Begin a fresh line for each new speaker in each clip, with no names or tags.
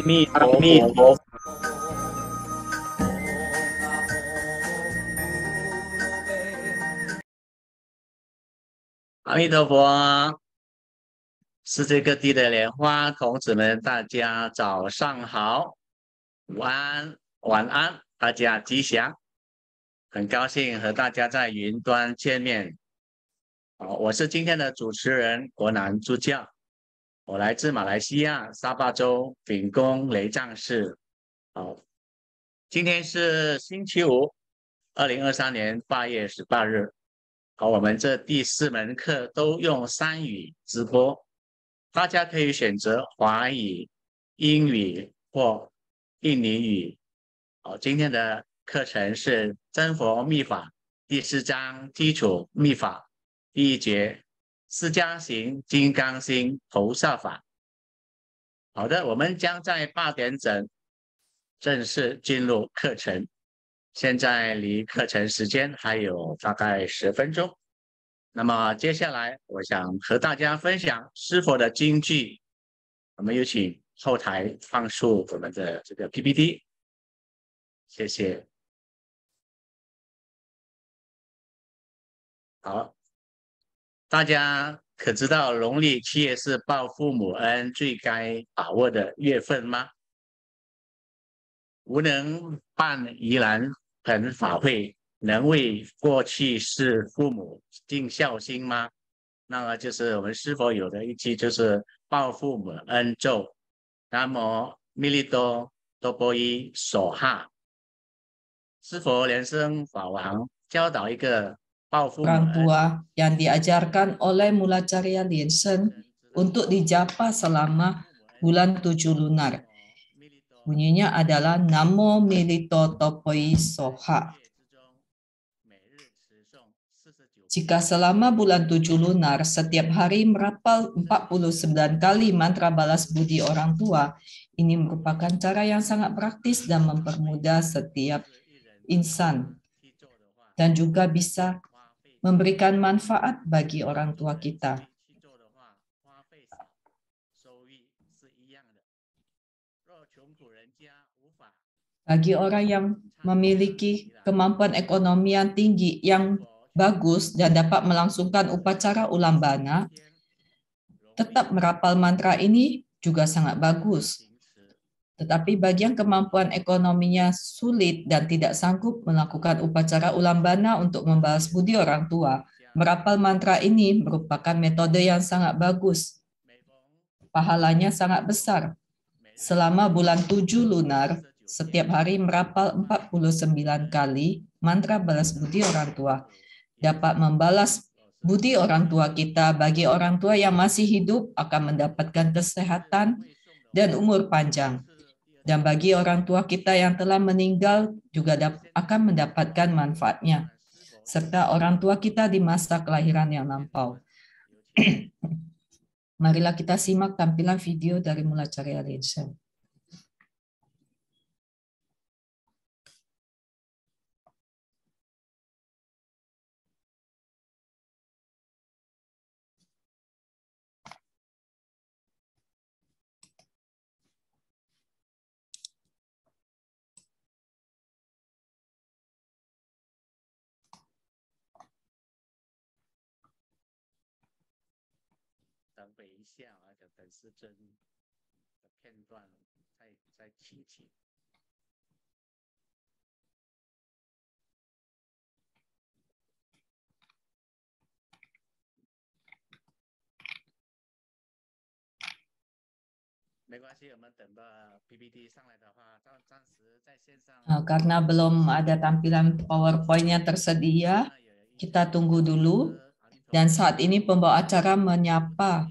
阿弥陀佛。阿弥陀佛。世界各地的莲花童子们，大家早上好，晚晚安，大家吉祥。很高兴和大家在云端见面。好，我是今天的主持人国南助教。我来自马来西亚沙巴州秉公雷藏市，好，今天是星期五，二零二三年八月十八日，好，我们这第四门课都用三语直播，大家可以选择华语、英语或印尼语，好，今天的课程是真佛密法第四章基础密法第一节。四迦行、金刚心、菩萨法。好的，我们将在八点整正式进入课程。现在离课程时间还有大概十分钟。那么接下来，我想和大家分享师傅的金句。我们有请后台放出我们的这个 PPT。谢
谢。好。
大家可知道，农历七月是报父母恩最该把握的月份吗？无能办宜兰盆法会，能为过去世父母尽孝心吗？那么就是我们是否有的一句，就是报父母恩咒：南无密利多哆婆伊所哈。是否人生法王教导一个？orang
tua yang diajarkan oleh Mulacharya Liensen untuk dijapa selama bulan tujuh lunar. Bunyinya adalah Namo Milito Topoi Soha. Jika selama bulan tujuh lunar, setiap hari merapal 49 kali mantra balas budi orang tua, ini merupakan cara yang sangat praktis dan mempermudah setiap insan. Dan juga bisa memberikan manfaat bagi orang tua kita. Bagi orang yang memiliki kemampuan ekonomi yang tinggi, yang bagus dan dapat melangsungkan upacara ulambana, tetap merapal mantra ini juga sangat bagus tetapi bagi yang kemampuan ekonominya sulit dan tidak sanggup melakukan upacara ulambana untuk membalas budi orang tua, merapal mantra ini merupakan metode yang sangat bagus. Pahalanya sangat besar. Selama bulan tujuh lunar, setiap hari merapal 49 kali mantra balas budi orang tua dapat membalas budi orang tua kita bagi orang tua yang masih hidup akan mendapatkan kesehatan dan umur panjang dan bagi orang tua kita yang telah meninggal juga akan mendapatkan manfaatnya. Serta orang tua kita di masa kelahiran yang lampau. Marilah kita simak tampilan video
dari Mula Cari
karena
belum ada tampilan PowerPoint nya tersedia, kita tunggu dulu. Dan saat ini pembawa acara menyapa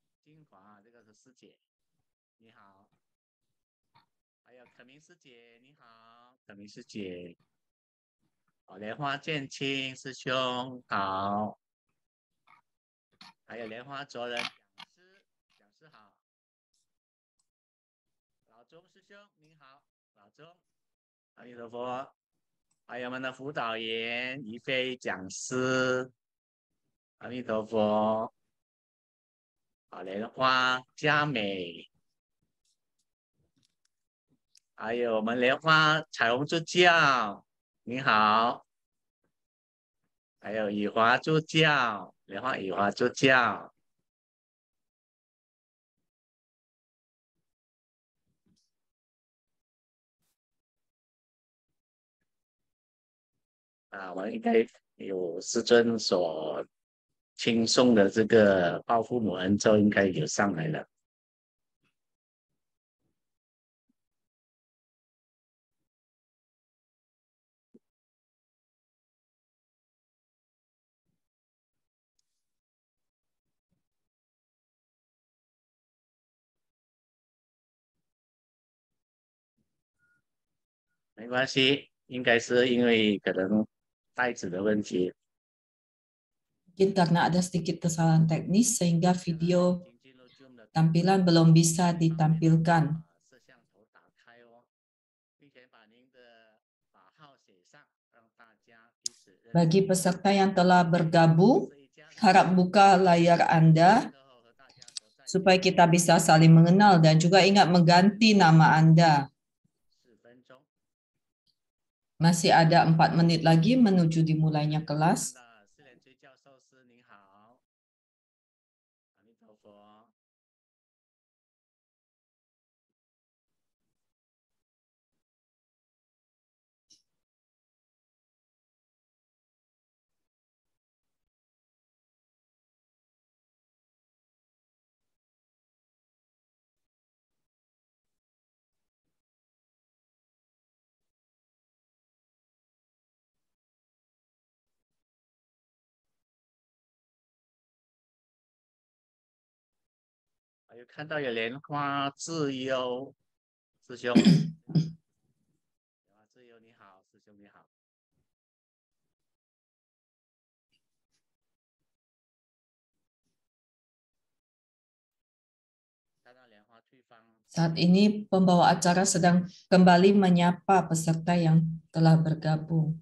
金华，这个是师姐，你好。还有可明师姐，你好。可明师姐，莲花剑青师兄好。还有莲花卓人讲师，讲师好。老钟师兄您好，老钟，阿弥陀佛。还有我们的辅导员于飞讲师，阿弥陀佛。莲花佳美，还有我们莲花彩虹助教，你好，还有雨华
助教，莲花雨华助教，
啊，我们应该有师尊所。轻松的这个报父母恩就应该有上来了。没关系，应该是因为可能袋子的问题。
mungkin karena ada sedikit kesalahan teknis sehingga video tampilan belum bisa ditampilkan. Bagi peserta yang telah bergabung, harap buka layar Anda supaya kita bisa saling mengenal dan juga ingat mengganti nama Anda. Masih ada empat menit lagi menuju dimulainya kelas.
Saat ini pembawa acara sedang kembali menyapa peserta yang telah bergabung.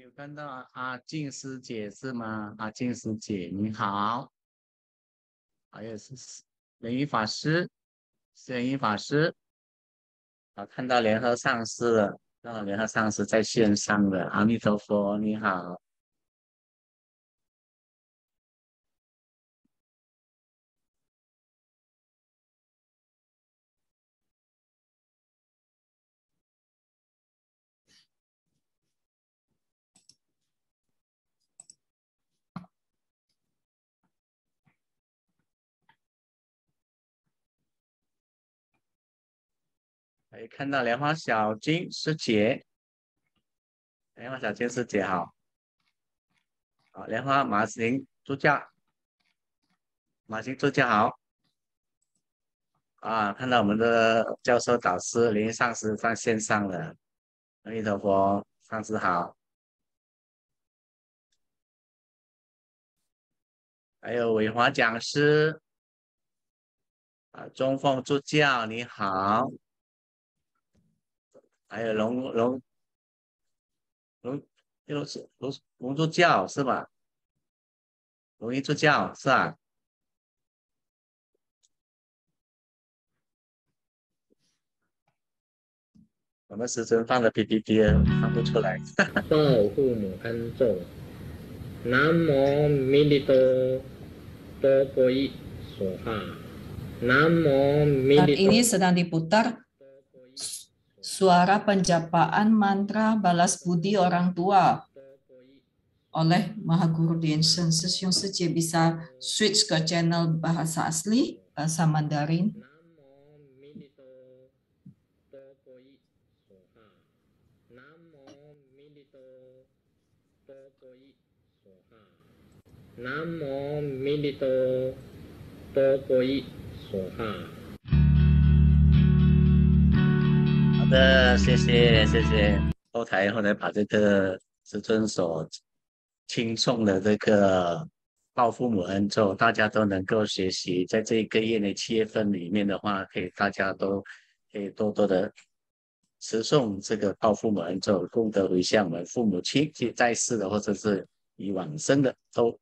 有看到阿静师姐是
吗？阿静师姐你好，还有释云法师，释云法师，啊，看到联合上师了，啊，联合上师在线上的，阿弥陀佛，你好。
可以看到莲花小金师
姐，莲花小金师姐好，好莲花马心助教，马新助教好，啊，看到我们的教授导师林上师在线上了，
阿弥陀佛，上师好，还有伟华讲师，
啊，中凤助教你好。还有龙龙龙，又是龙龙做教是吧？
龙音做教是吧？
我们时针放的 PPT 放不出来。报父母恩重，南无弥勒多，多波依索哈。南无弥勒。
但 suara penjapaan mantra balas budi orang tua oleh Mahaguru Diansen. yang Seje bisa switch ke channel bahasa asli, bahasa Mandarin.
Namo Milito Tokoi Soha. 那谢谢谢谢，后台后来把这个至尊所轻诵的这个报父母恩咒，大家都能够学习，在这一个月内七月份里面的话，可以大家都可以多多的持诵这个报父母恩咒，功德回向我们父母亲，即在世的或者是已往生的都。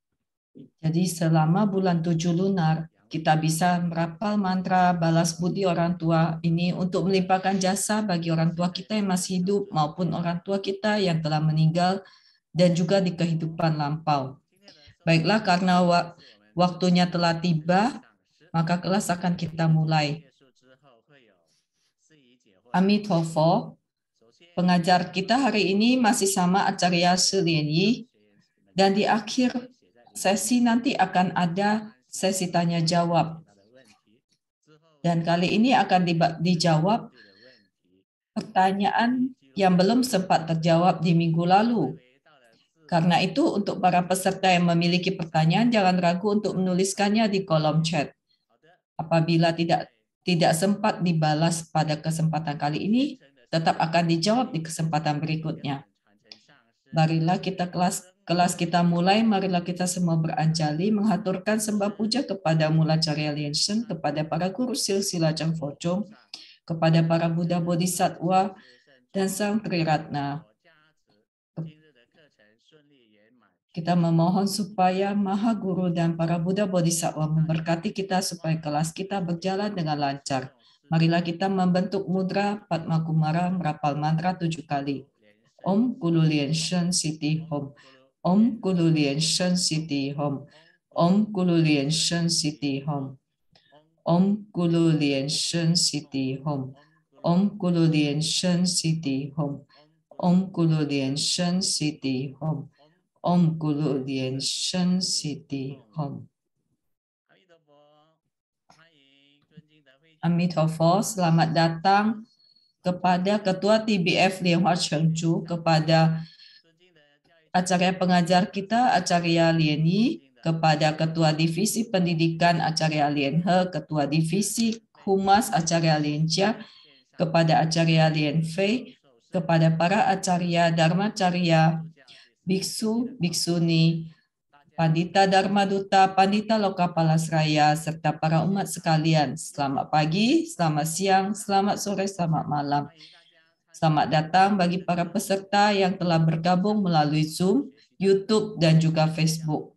jadi selama bulan tujuh lunar kita bisa merapal mantra balas budi orang tua ini untuk melimpahkan jasa bagi orang tua kita yang masih hidup maupun orang tua kita yang telah meninggal dan juga di kehidupan lampau. Baiklah karena waktunya telah tiba, maka kelas akan kita mulai. Amitofo, pengajar kita hari ini masih sama Acarya Sulieni, dan di akhir sesi nanti akan ada sesi tanya jawab. Dan kali ini akan di, dijawab pertanyaan yang belum sempat terjawab di minggu lalu. Karena itu, untuk para peserta yang memiliki pertanyaan, jangan ragu untuk menuliskannya di kolom chat. Apabila tidak tidak sempat dibalas pada kesempatan kali ini, tetap akan dijawab di kesempatan berikutnya. Marilah kita kelas Kelas kita mulai, marilah kita semua beranjali menghaturkan sembah puja kepada Mula Carya Liensen, kepada para guru Chang Fochong, kepada para Buddha Bodhisattva, dan Sang Ratna. Kita memohon supaya Maha Guru dan para Buddha Bodhisattva memberkati kita supaya kelas kita berjalan dengan lancar. Marilah kita membentuk mudra Padma Kumara merapal mantra tujuh kali. Om Kululien Lienshen Siti Hom. Om Guru Lian Shen Siti Hom. Om Guru Lian Shen Siti Hom. Om Guru Lian Shen Siti Hom. Om Guru Lian Shen Siti Hom. Om Guru Lian Shen Siti Hom. Om Guru Lian Shen Hom. Home. Amitofo, selamat datang kepada Ketua TBF Lianghua Chengchu, kepada Acara pengajar kita Acarya Lieni kepada Ketua Divisi Pendidikan Acarya Lienhe, Ketua Divisi Humas Acarya Liencia, kepada Acarya Lienfei, kepada para Acarya Dharma, Acarya Biksu, Biksuni, Pandita Dharma Duta, Pandita palas Raya, serta para umat sekalian. Selamat pagi, selamat siang, selamat sore, selamat malam. Selamat datang bagi para peserta yang telah bergabung melalui Zoom, YouTube, dan juga Facebook.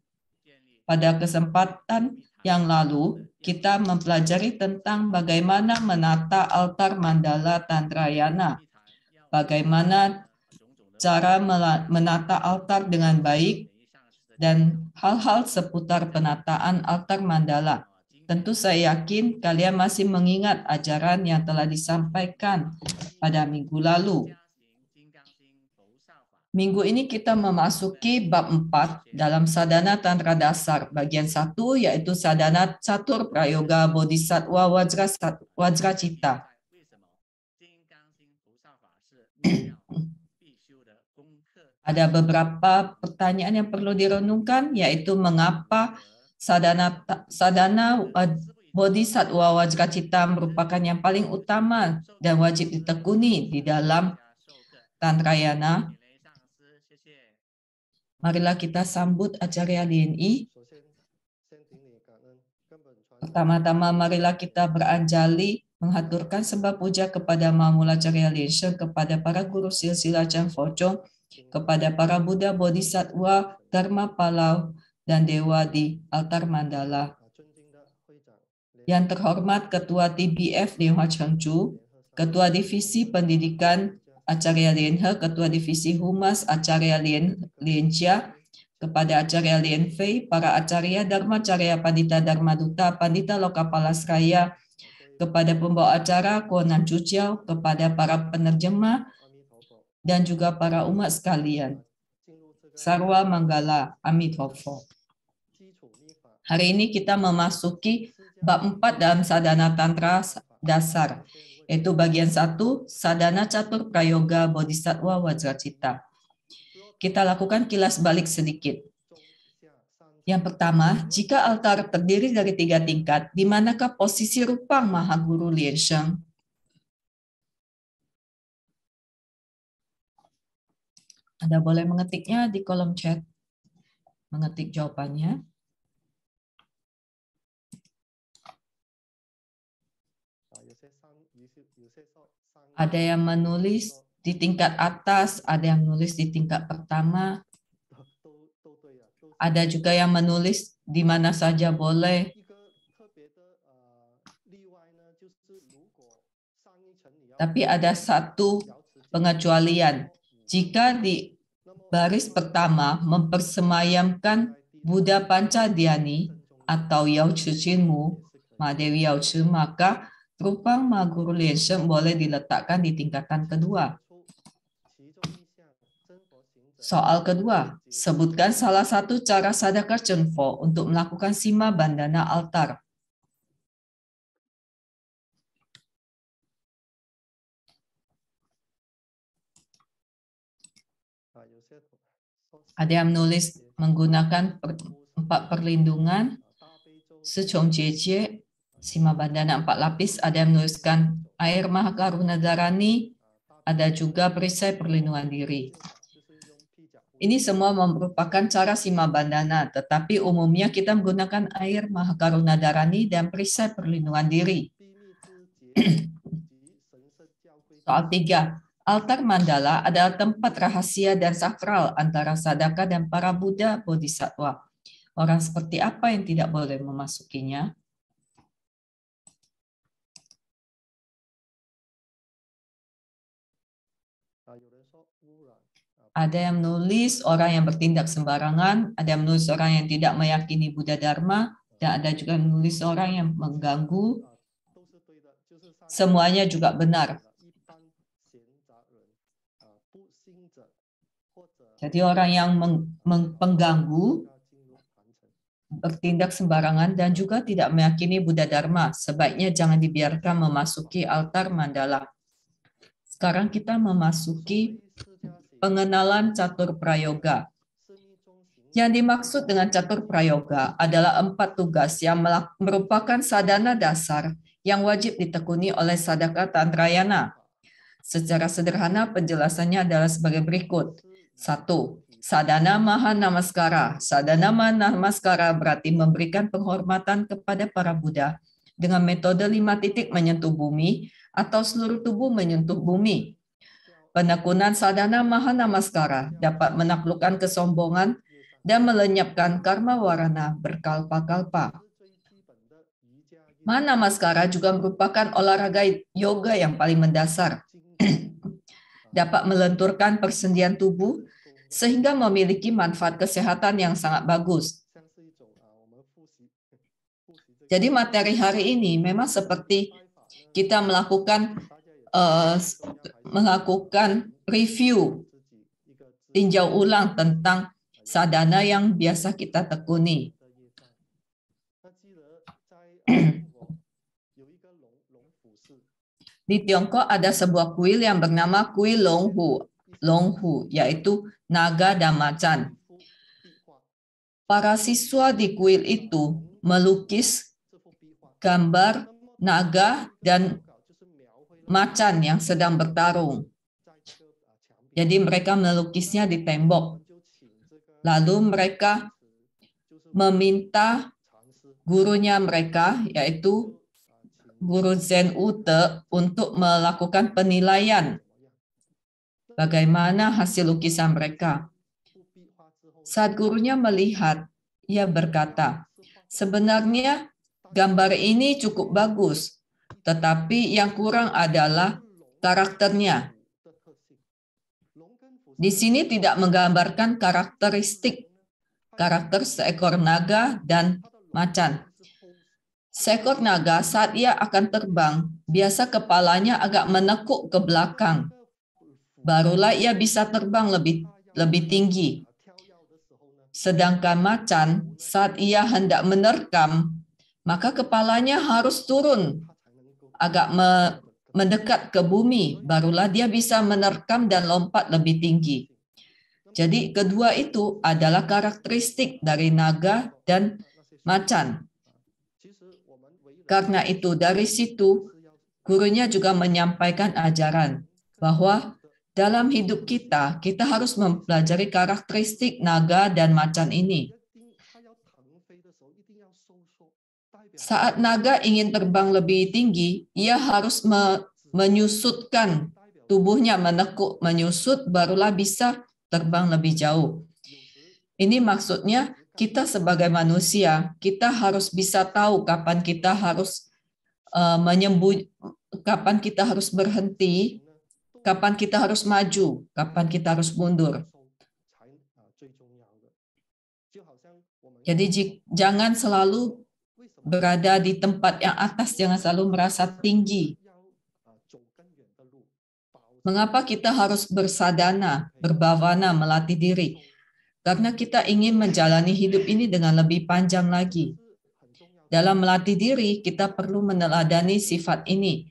Pada kesempatan yang lalu, kita mempelajari tentang bagaimana menata altar mandala Tantrayana, bagaimana cara menata altar dengan baik, dan hal-hal seputar penataan altar mandala. Tentu saya yakin kalian masih mengingat ajaran yang telah disampaikan pada minggu lalu. Minggu ini kita memasuki bab 4 dalam sadana tantra dasar bagian 1 yaitu sadana catur prayoga bodhisattva wajra, wajra cita. Ada beberapa pertanyaan yang perlu direnungkan yaitu mengapa sadana sadana eh, bodhisattva cita merupakan yang paling utama dan wajib ditekuni di dalam Tantrayana. Marilah kita sambut acara LNI. Pertama-tama marilah kita beranjali menghaturkan sebab puja kepada Mamula Acarya Linshe, kepada para guru silsilah Chan Focong, kepada para Buddha Bodhisattva, Dharma Palau, dan dewa di altar mandala. Yang terhormat Ketua TBF Dewa Chengchu, Ketua Divisi Pendidikan Acarya Lienhe, Ketua Divisi Humas Acarya Lien, Lienja, kepada Acarya Lien para Acarya Dharma Acarya Pandita Dharma Duta, Pandita Lokapalas Raya, kepada pembawa acara Konan Cuciao, kepada para penerjemah, dan juga para umat sekalian. Sarwa Manggala, Amitofo. Hari ini kita memasuki bab 4 dalam sadhana tantra dasar, yaitu bagian 1, sadhana catur prayoga bodhisattva wajracita. Kita lakukan kilas balik sedikit. Yang pertama, jika altar terdiri dari tiga tingkat, di manakah posisi rupang
Mahaguru Liensheng? Anda boleh mengetiknya di kolom chat, mengetik jawabannya.
ada yang menulis di tingkat atas, ada yang menulis di tingkat pertama, ada juga yang menulis di mana saja boleh. Tapi ada satu pengecualian. Jika di baris pertama mempersemayamkan Buddha Pancadiani atau Yao Chu Mu, Mahadewi Yao Chu, maka Rupa Maguru Leshem boleh diletakkan di tingkatan kedua. Soal kedua, sebutkan salah satu cara Sadaka chenfo untuk melakukan sima bandana altar.
Ada yang menulis
menggunakan empat perlindungan, jie jie, Sima Bandana empat lapis, ada yang menuliskan air maha karuna ada juga perisai perlindungan diri. Ini semua merupakan cara Sima Bandana, tetapi umumnya kita menggunakan air maha karuna dan perisai perlindungan diri. Soal tiga, Altar Mandala adalah tempat rahasia dan sakral antara sadaka dan para Buddha Bodhisattva. Orang seperti apa yang tidak boleh memasukinya? ada yang menulis orang yang bertindak sembarangan, ada yang menulis orang yang tidak meyakini Buddha Dharma, dan ada juga yang menulis orang yang mengganggu. Semuanya juga benar. Jadi orang yang mengganggu, bertindak sembarangan, dan juga tidak meyakini Buddha Dharma, sebaiknya jangan dibiarkan memasuki altar mandala. Sekarang kita memasuki pengenalan catur prayoga. Yang dimaksud dengan catur prayoga adalah empat tugas yang merupakan sadana dasar yang wajib ditekuni oleh sadaka tantrayana. Secara sederhana penjelasannya adalah sebagai berikut. Satu, sadana maha namaskara. Sadana maha namaskara berarti memberikan penghormatan kepada para Buddha dengan metode lima titik menyentuh bumi atau seluruh tubuh menyentuh bumi Penekunan sadana maha namaskara dapat menaklukkan kesombongan dan melenyapkan karma warana berkalpa-kalpa. Maha namaskara juga merupakan olahraga yoga yang paling mendasar. dapat melenturkan persendian tubuh sehingga memiliki manfaat kesehatan yang sangat bagus. Jadi materi hari ini memang seperti kita melakukan uh, melakukan review tinjau ulang tentang sadana yang biasa kita tekuni. Di Tiongkok ada sebuah kuil yang bernama Kuil Longhu, Longhu yaitu naga dan macan. Para siswa di kuil itu melukis gambar naga dan macan yang sedang bertarung. Jadi mereka melukisnya di tembok. Lalu mereka meminta gurunya mereka, yaitu guru Zen Ute, untuk melakukan penilaian bagaimana hasil lukisan mereka. Saat gurunya melihat, ia berkata, sebenarnya gambar ini cukup bagus, tetapi yang kurang adalah karakternya. Di sini tidak menggambarkan karakteristik karakter seekor naga dan macan. Seekor naga saat ia akan terbang, biasa kepalanya agak menekuk ke belakang. Barulah ia bisa terbang lebih lebih tinggi. Sedangkan macan saat ia hendak menerkam, maka kepalanya harus turun agak me mendekat ke bumi, barulah dia bisa menerkam dan lompat lebih tinggi. Jadi kedua itu adalah karakteristik dari naga dan macan. Karena itu dari situ gurunya juga menyampaikan ajaran bahwa dalam hidup kita, kita harus mempelajari karakteristik naga dan macan ini. Saat naga ingin terbang lebih tinggi, ia harus me menyusutkan tubuhnya, menekuk, menyusut, barulah bisa terbang lebih jauh. Ini maksudnya kita sebagai manusia, kita harus bisa tahu kapan kita harus uh, menyembuh, kapan kita harus berhenti, kapan kita harus maju, kapan kita harus mundur. Jadi jangan selalu berada di tempat yang atas jangan selalu merasa tinggi. Mengapa kita harus bersadana, berbavana, melatih diri? Karena kita ingin menjalani hidup ini dengan lebih panjang lagi. Dalam melatih diri, kita perlu meneladani sifat ini.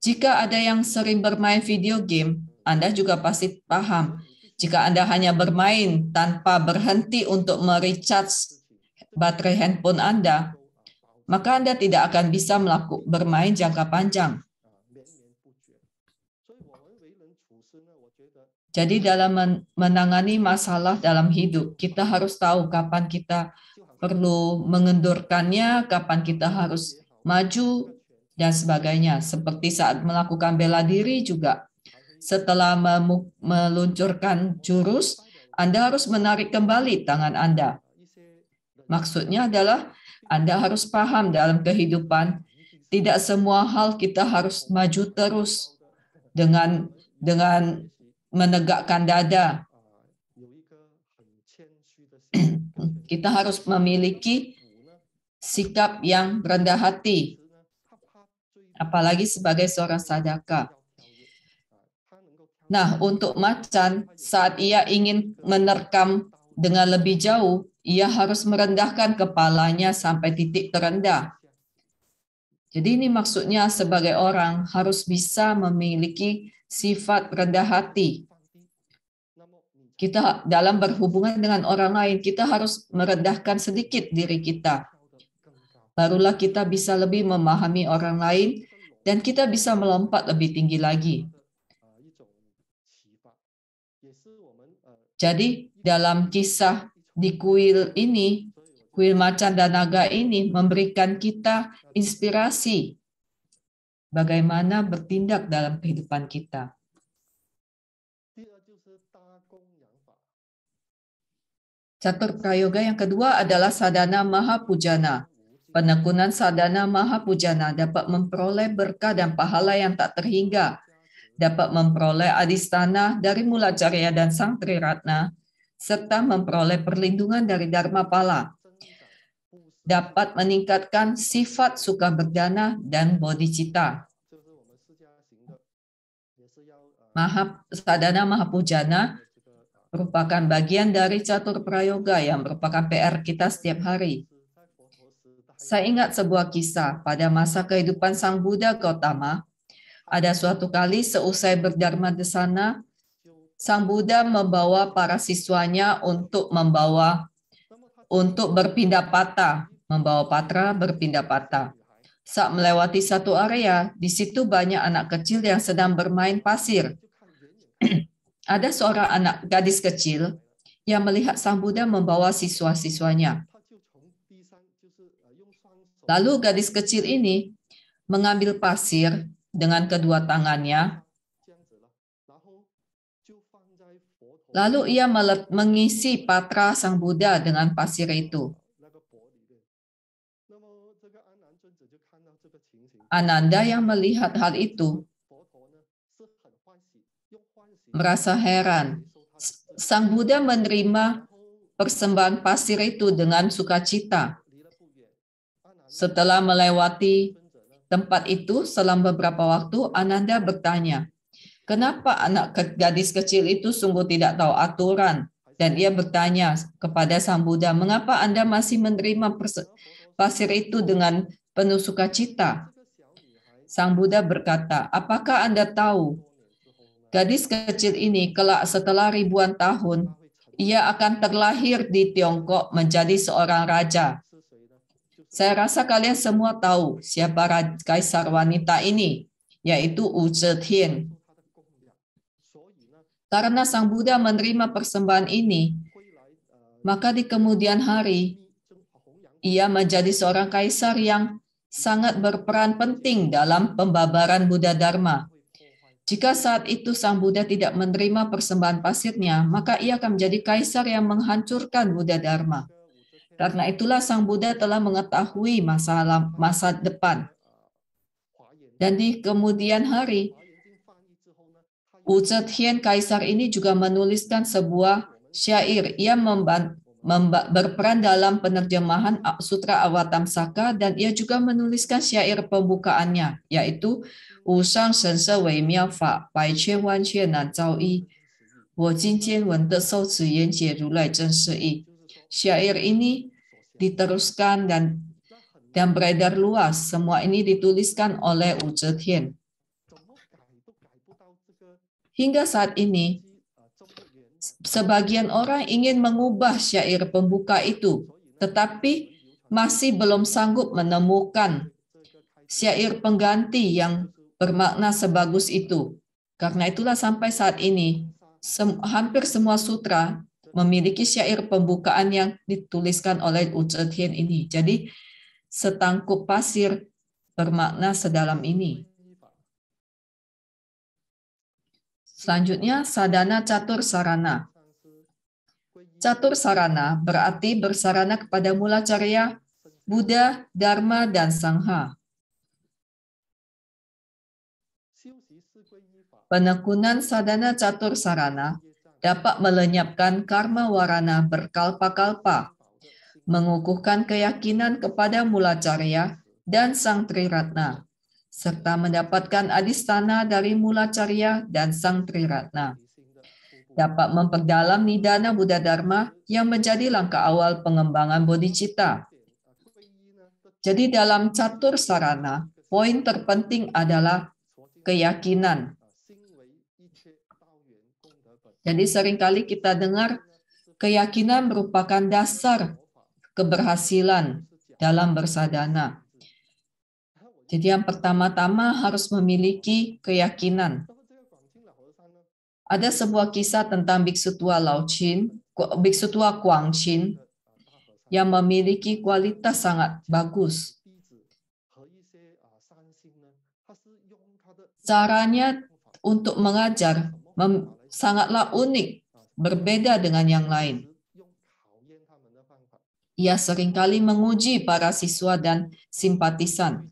Jika ada yang sering bermain video game, Anda juga pasti paham jika Anda hanya bermain tanpa berhenti untuk merecharge baterai handphone Anda, maka Anda tidak akan bisa melakukan bermain jangka panjang. Jadi dalam menangani masalah dalam hidup, kita harus tahu kapan kita perlu mengendurkannya, kapan kita harus maju, dan sebagainya. Seperti saat melakukan bela diri juga. Setelah meluncurkan jurus, Anda harus menarik kembali tangan Anda. Maksudnya adalah Anda harus paham dalam kehidupan, tidak semua hal kita harus maju terus dengan dengan menegakkan dada. kita harus memiliki sikap yang rendah hati, apalagi sebagai seorang sadaka. Nah, untuk macan, saat ia ingin menerkam dengan lebih jauh, ia harus merendahkan kepalanya sampai titik terendah. Jadi ini maksudnya sebagai orang harus bisa memiliki sifat rendah hati. Kita dalam berhubungan dengan orang lain, kita harus merendahkan sedikit diri kita. Barulah kita bisa lebih memahami orang lain dan kita bisa melompat lebih tinggi lagi. Jadi dalam kisah di kuil ini, kuil macan dan naga ini memberikan kita inspirasi bagaimana bertindak dalam
kehidupan kita.
Catur prayoga yang kedua adalah sadana maha pujana. Penekunan sadana maha pujana dapat memperoleh berkah dan pahala yang tak terhingga dapat memperoleh adistana dari Mulacarya dan Sang ratna serta memperoleh perlindungan dari Dharma Pala, dapat meningkatkan sifat suka berdana dan bodhicitta. Maha, sadana Mahapujana merupakan bagian dari catur prayoga yang merupakan PR kita setiap hari. Saya ingat sebuah kisah pada masa kehidupan Sang Buddha Gautama, ada suatu kali seusai berdharma di sana, Sang Buddha membawa para siswanya untuk membawa untuk berpindah patah, membawa patra berpindah patah. Saat melewati satu area, di situ banyak anak kecil yang sedang bermain pasir. Ada seorang anak gadis kecil yang melihat Sang Buddha membawa siswa-siswanya. Lalu gadis kecil ini mengambil pasir dengan kedua tangannya. Lalu ia mengisi patra Sang Buddha dengan pasir itu. Ananda yang melihat hal itu merasa heran. Sang Buddha menerima persembahan pasir itu dengan sukacita. Setelah melewati tempat itu selama beberapa waktu, Ananda bertanya, kenapa anak gadis kecil itu sungguh tidak tahu aturan? Dan ia bertanya kepada Sang Buddha, mengapa Anda masih menerima pasir itu dengan penuh sukacita? Sang Buddha berkata, apakah Anda tahu gadis kecil ini kelak setelah ribuan tahun, ia akan terlahir di Tiongkok menjadi seorang raja saya rasa kalian semua tahu siapa kaisar wanita ini, yaitu Wu Zetian. Karena Sang Buddha menerima persembahan ini, maka di kemudian hari, ia menjadi seorang kaisar yang sangat berperan penting dalam pembabaran Buddha Dharma. Jika saat itu Sang Buddha tidak menerima persembahan pasirnya, maka ia akan menjadi kaisar yang menghancurkan Buddha Dharma. Karena itulah Sang Buddha telah mengetahui masa masa depan. Dan di kemudian hari, Wu Zetian kaisar ini juga menuliskan sebuah syair. Ia memban, memba, berperan dalam penerjemahan Sutra Awatamsaka dan ia juga menuliskan syair pembukaannya, yaitu Wu Shang Shen Se Wei Miao Fa Bai Quan Wan Quan Nan Zao Yi. 我今天闻得受持言解如来真实义。Syair ini diteruskan dan dan beredar luas. Semua ini dituliskan oleh Wu Zetian. Hingga saat ini, sebagian orang ingin mengubah syair pembuka itu, tetapi masih belum sanggup menemukan syair pengganti yang bermakna sebagus itu. Karena itulah sampai saat ini, hampir semua sutra memiliki syair pembukaan yang dituliskan oleh Wu Zetian ini. Jadi setangkup pasir bermakna sedalam ini. Selanjutnya sadana catur sarana. Catur sarana berarti bersarana kepada mula carya Buddha,
Dharma, dan Sangha.
Penekunan sadana catur sarana dapat melenyapkan karma warana berkalpa-kalpa, mengukuhkan keyakinan kepada mulacarya dan sang triratna, serta mendapatkan adistana dari mulacarya dan sang triratna. Dapat memperdalam nidana Buddha Dharma yang menjadi langkah awal pengembangan bodhicitta. Jadi dalam catur sarana, poin terpenting adalah keyakinan, jadi hmm. seringkali kita dengar keyakinan merupakan dasar keberhasilan dalam bersadana. Jadi yang pertama-tama harus memiliki keyakinan. Ada sebuah kisah tentang biksu tua Chin, biksu tua Kuang Chin, yang memiliki kualitas sangat bagus. Caranya untuk mengajar sangatlah unik, berbeda dengan yang lain. Ia seringkali menguji para siswa dan simpatisan.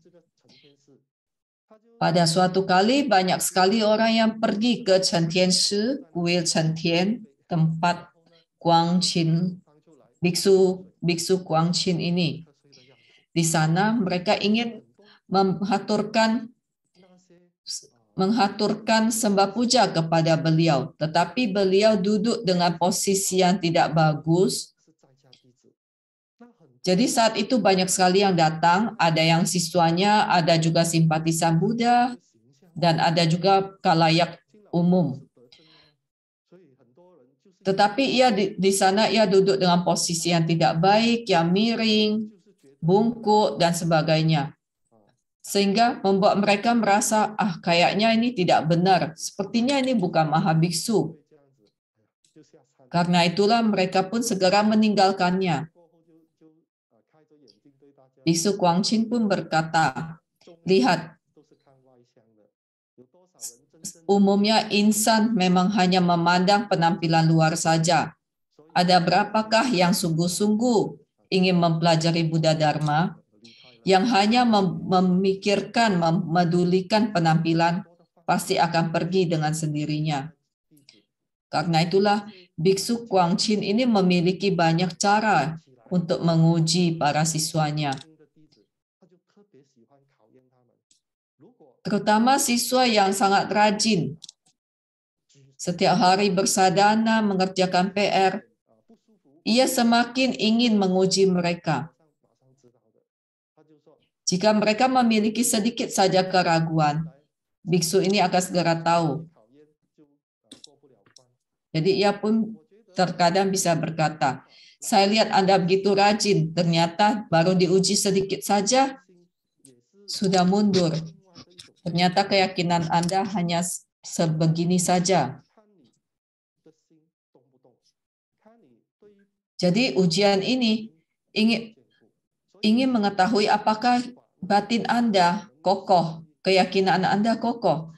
Pada suatu kali, banyak sekali orang yang pergi ke Chen Tian Shi, kuil Chen Tian, tempat Guangqin, biksu biksu Guangqin ini. Di sana mereka ingin menghaturkan menghaturkan sembah puja kepada beliau, tetapi beliau duduk dengan posisi yang tidak bagus. Jadi saat itu banyak sekali yang datang, ada yang siswanya, ada juga simpatisan Buddha, dan ada juga kalayak umum. Tetapi ia di, di sana ia duduk dengan posisi yang tidak baik, yang miring, bungkuk, dan sebagainya sehingga membuat mereka merasa ah kayaknya ini tidak benar, sepertinya ini bukan mahabiksu. Karena itulah mereka pun segera meninggalkannya. Biksu Ching pun berkata, lihat, umumnya insan memang hanya memandang penampilan luar saja. Ada berapakah yang sungguh-sungguh ingin mempelajari Buddha Dharma? yang hanya memikirkan, memedulikan penampilan, pasti akan pergi dengan sendirinya. Karena itulah, Biksu Kuang Chin ini memiliki banyak cara untuk menguji para siswanya. Terutama siswa yang sangat rajin, setiap hari bersadana mengerjakan PR, ia semakin ingin menguji mereka. Jika mereka memiliki sedikit saja keraguan, biksu ini akan segera tahu. Jadi ia pun terkadang bisa berkata, saya lihat Anda begitu rajin, ternyata baru diuji sedikit saja, sudah mundur. Ternyata keyakinan Anda hanya sebegini saja. Jadi ujian ini ingin ingin mengetahui apakah batin Anda kokoh, keyakinan Anda kokoh.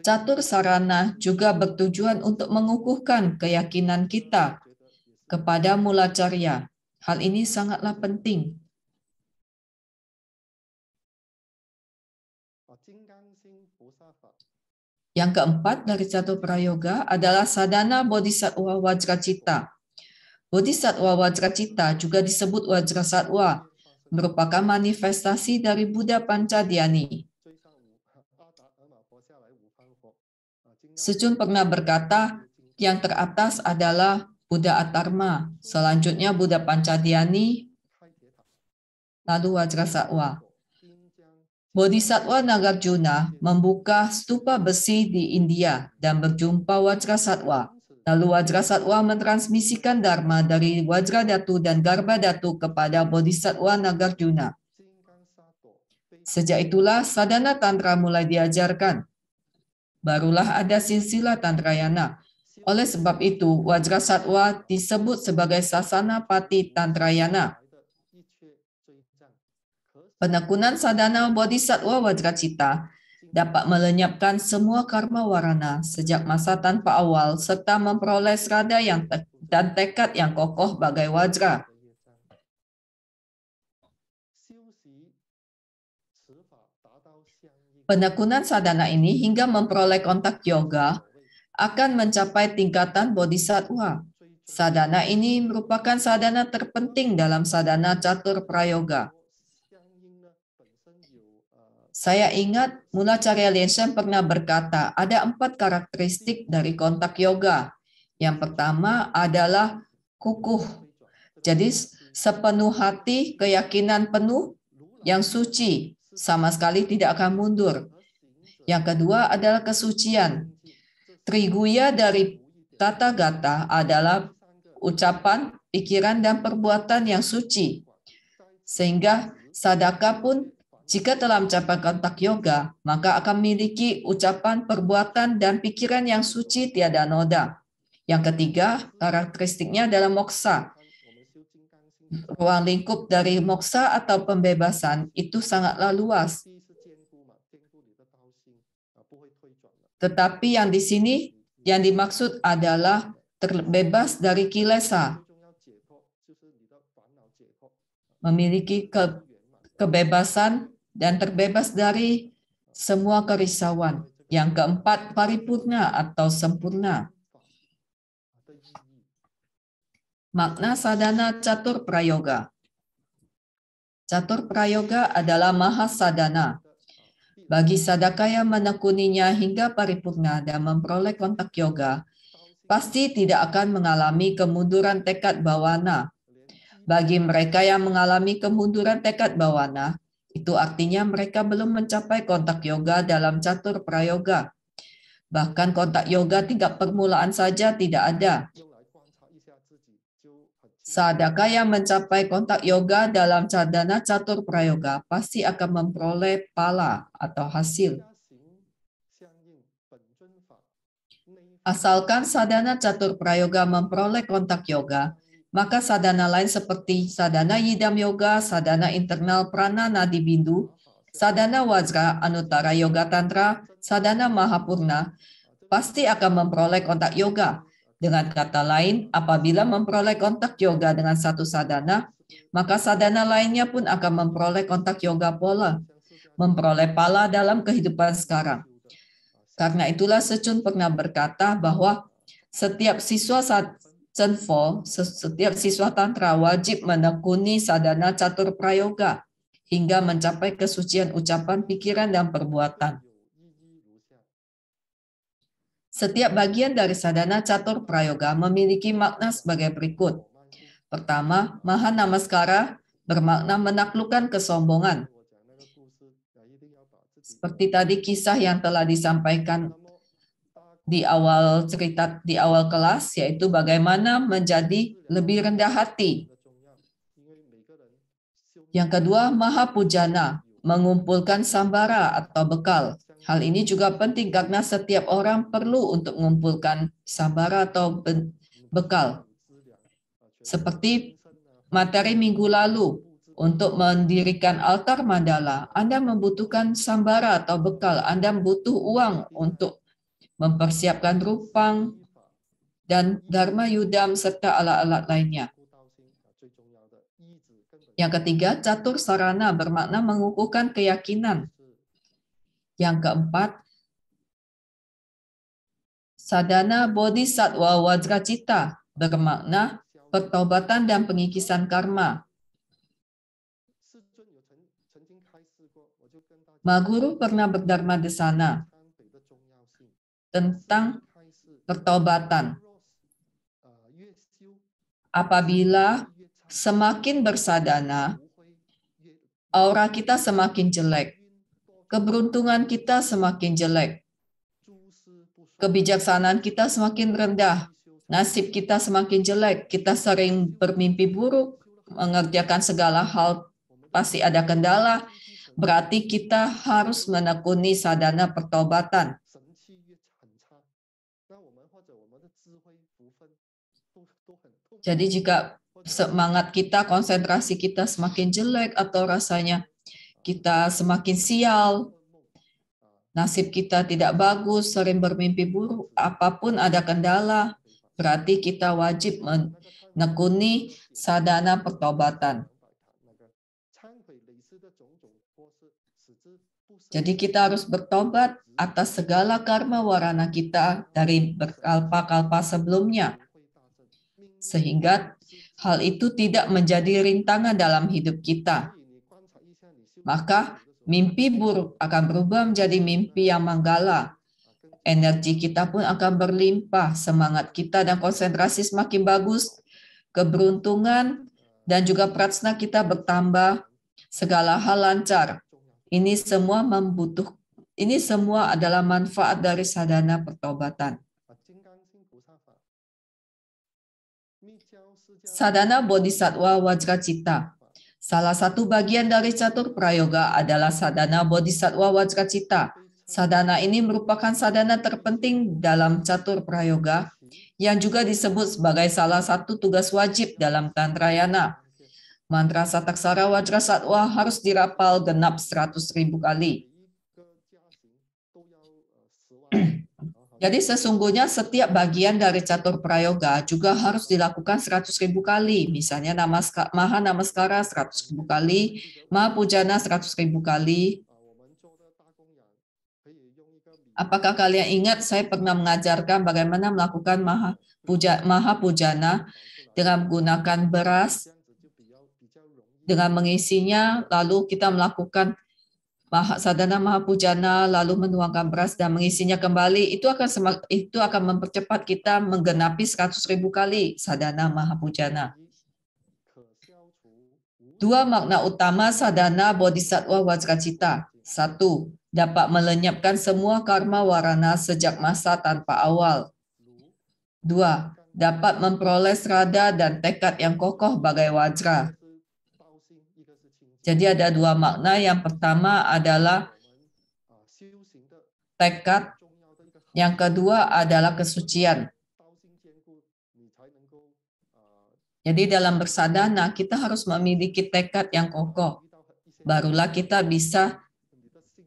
Catur sarana juga bertujuan untuk mengukuhkan keyakinan kita kepada mulacarya. Hal ini sangatlah penting. Yang keempat dari catur prayoga adalah sadana bodhisattva wajracita. Bodhisattva wajracita juga disebut satwa merupakan manifestasi dari Buddha Pancadiani. Sejun pernah berkata, yang teratas adalah Buddha Atarma, selanjutnya Buddha Pancadiani, lalu Wajrasatwa. Bodhisattva Nagarjuna membuka stupa besi di India dan berjumpa Wajrasatwa. Lalu wajrasatwa mentransmisikan Dharma dari wajra datu dan garba datu kepada Bodhisattva Nagarjuna. Sejak itulah sadhana tantra mulai diajarkan. Barulah ada silsilah tantrayana. Oleh sebab itu, wajrasatwa disebut sebagai sasana pati tantrayana. Penekunan sadhana bodhisattva Wajracita dapat melenyapkan semua karma warana sejak masa tanpa awal serta memperoleh serada yang te dan tekad yang kokoh bagai wajra. Penekunan sadana ini hingga memperoleh kontak yoga akan mencapai tingkatan bodhisattva. Sadana ini merupakan sadana terpenting dalam sadana catur prayoga. Saya ingat Munacharya Lenshan pernah berkata, ada empat karakteristik dari kontak yoga. Yang pertama adalah kukuh. Jadi sepenuh hati, keyakinan penuh, yang suci, sama sekali tidak akan mundur. Yang kedua adalah kesucian. Triguya dari tata gata adalah ucapan, pikiran, dan perbuatan yang suci. Sehingga sadaka pun jika telah mencapai kontak yoga, maka akan memiliki ucapan, perbuatan, dan pikiran yang suci tiada noda. Yang ketiga, karakteristiknya adalah moksa. Ruang lingkup dari moksa atau pembebasan itu sangatlah luas. Tetapi yang di sini yang dimaksud adalah terbebas dari kilesa. Memiliki ke, kebebasan dan terbebas dari semua kerisauan. Yang keempat, paripurna atau sempurna. Makna sadana catur prayoga. Catur prayoga adalah maha sadana. Bagi sadaka yang menekuninya hingga paripurna dan memperoleh kontak yoga, pasti tidak akan mengalami kemunduran tekad bawana. Bagi mereka yang mengalami kemunduran tekad bawana, itu artinya mereka belum mencapai kontak yoga dalam catur prayoga. Bahkan kontak yoga tingkat permulaan saja tidak ada. Sadaka yang mencapai kontak yoga dalam cadana catur prayoga pasti akan memperoleh pala atau hasil. Asalkan sadana catur prayoga memperoleh kontak yoga, maka sadhana lain seperti sadhana yidam yoga, sadhana internal pranana di bindu, sadhana wajra anuttara yoga tantra, sadhana mahapurna, pasti akan memperoleh kontak yoga. Dengan kata lain, apabila memperoleh kontak yoga dengan satu sadhana, maka sadhana lainnya pun akan memperoleh kontak yoga pola, memperoleh pala dalam kehidupan sekarang. Karena itulah Secun pernah berkata bahwa setiap siswa Senfo, setiap siswa tantra wajib menekuni sadana catur prayoga hingga mencapai kesucian ucapan, pikiran, dan perbuatan. Setiap bagian dari sadana catur prayoga memiliki makna sebagai berikut. Pertama, maha namaskara bermakna menaklukkan kesombongan. Seperti tadi kisah yang telah disampaikan di awal cerita di awal kelas yaitu bagaimana menjadi lebih rendah hati. Yang kedua, maha pujana, mengumpulkan sambara atau bekal. Hal ini juga penting karena setiap orang perlu untuk mengumpulkan sambara atau bekal. Seperti materi minggu lalu, untuk mendirikan altar mandala, Anda membutuhkan sambara atau bekal, Anda butuh uang untuk mempersiapkan rupang, dan dharma yudam serta alat-alat lainnya. Yang ketiga, catur sarana bermakna mengukuhkan keyakinan. Yang keempat, sadana bodhisattva wajracita bermakna pertobatan dan pengikisan karma. Maguru pernah berdharma di sana tentang pertobatan. Apabila semakin bersadana, aura kita semakin jelek, keberuntungan kita semakin jelek, kebijaksanaan kita semakin rendah, nasib kita semakin jelek, kita sering bermimpi buruk, mengerjakan segala hal pasti ada kendala, berarti kita harus menekuni sadana pertobatan. Jadi jika semangat kita, konsentrasi kita semakin jelek atau rasanya kita semakin sial, nasib kita tidak bagus, sering bermimpi buruk, apapun ada kendala, berarti kita wajib menekuni sadana pertobatan. Jadi kita harus bertobat atas segala karma warana kita dari berkalpa-kalpa sebelumnya. Sehingga hal itu tidak menjadi rintangan dalam hidup kita. Maka mimpi buruk akan berubah menjadi mimpi yang manggala. Energi kita pun akan berlimpah, semangat kita dan konsentrasi semakin bagus, keberuntungan dan juga prasna kita bertambah, segala hal lancar ini semua membutuh ini semua adalah manfaat dari sadana pertobatan. Sadana Bodhisattva cita. Salah satu bagian dari catur prayoga adalah sadana Bodhisattva cita. Sadana ini merupakan sadana terpenting dalam catur prayoga yang juga disebut sebagai salah satu tugas wajib dalam Tantrayana. Mantra Sataksara Wajrasatwa harus dirapal genap 100 ribu kali. Jadi sesungguhnya setiap bagian dari catur prayoga juga harus dilakukan 100 ribu kali. Misalnya namaska, maha namaskara 100 ribu kali, maha pujana 100 ribu kali. Apakah kalian ingat saya pernah mengajarkan bagaimana melakukan maha, puja, maha pujana dengan menggunakan beras, dengan mengisinya, lalu kita melakukan sadana mahapujana, lalu menuangkan beras dan mengisinya kembali, itu akan itu akan mempercepat kita menggenapi 100 ribu kali sadana mahapujana. Dua makna utama sadana bodhisattva wajracita. Satu, dapat melenyapkan semua karma warana sejak masa tanpa awal. Dua, dapat memperoleh serada dan tekad yang kokoh bagai wajra. Jadi ada dua makna. Yang pertama adalah tekad. Yang kedua adalah kesucian. Jadi dalam bersadana kita harus memiliki tekad yang kokoh. Barulah kita bisa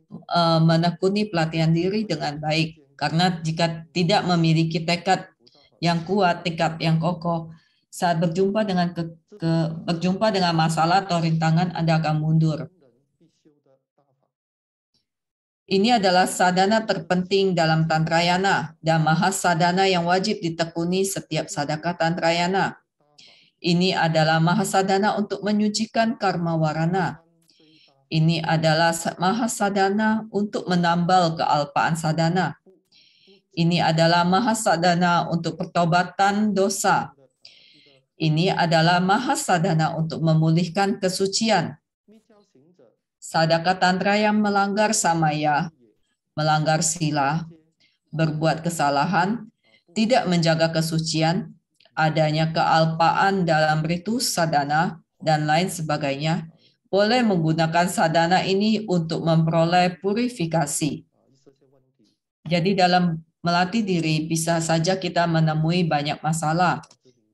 e, menekuni pelatihan diri dengan baik. Karena jika tidak memiliki tekad yang kuat, tekad yang kokoh, saat berjumpa dengan ke berjumpa dengan masalah atau rintangan Anda akan mundur. Ini adalah sadana terpenting dalam Tantrayana dan Mahasadana yang wajib ditekuni setiap sadaka Tantrayana. Ini adalah Mahasadana untuk menyucikan karma warana. Ini adalah Mahasadana untuk menambal kealpaan sadana. Ini adalah Mahasadana untuk pertobatan dosa. Ini adalah mahasadana untuk memulihkan kesucian. Sadaka tantra yang melanggar samaya, melanggar sila, berbuat kesalahan, tidak menjaga kesucian, adanya kealpaan dalam ritus sadana, dan lain sebagainya, boleh menggunakan sadana ini untuk memperoleh purifikasi. Jadi dalam melatih diri bisa saja kita menemui banyak masalah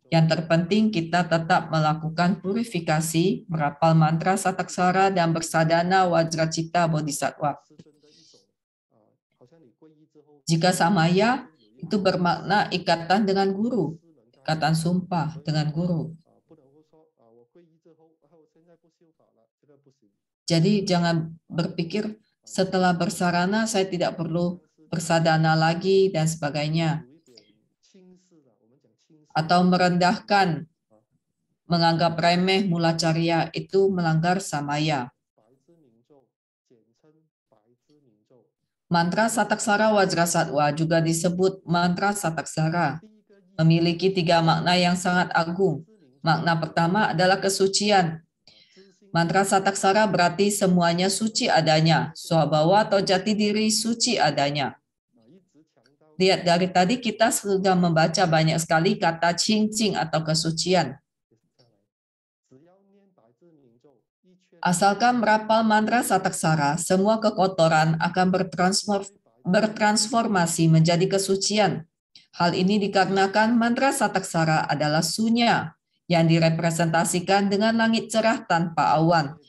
yang terpenting kita tetap melakukan purifikasi, merapal mantra sataksara dan bersadana wajra wajracita bodhisattva. Jika samaya, itu bermakna ikatan dengan guru, ikatan sumpah dengan guru. Jadi jangan berpikir setelah bersarana saya tidak perlu bersadana lagi dan sebagainya atau merendahkan, menganggap remeh mula carya itu melanggar samaya. Mantra Sataksara Wajrasatwa juga disebut mantra Sataksara, memiliki tiga makna yang sangat agung. Makna pertama adalah kesucian. Mantra Sataksara berarti semuanya suci adanya, swabawa atau jati diri suci adanya. Lihat dari tadi kita sudah membaca banyak sekali kata cincin atau kesucian. Asalkan merapal mantra sataksara, semua kekotoran akan bertransformasi menjadi kesucian. Hal ini dikarenakan mantra sataksara adalah sunya yang direpresentasikan dengan langit cerah tanpa awan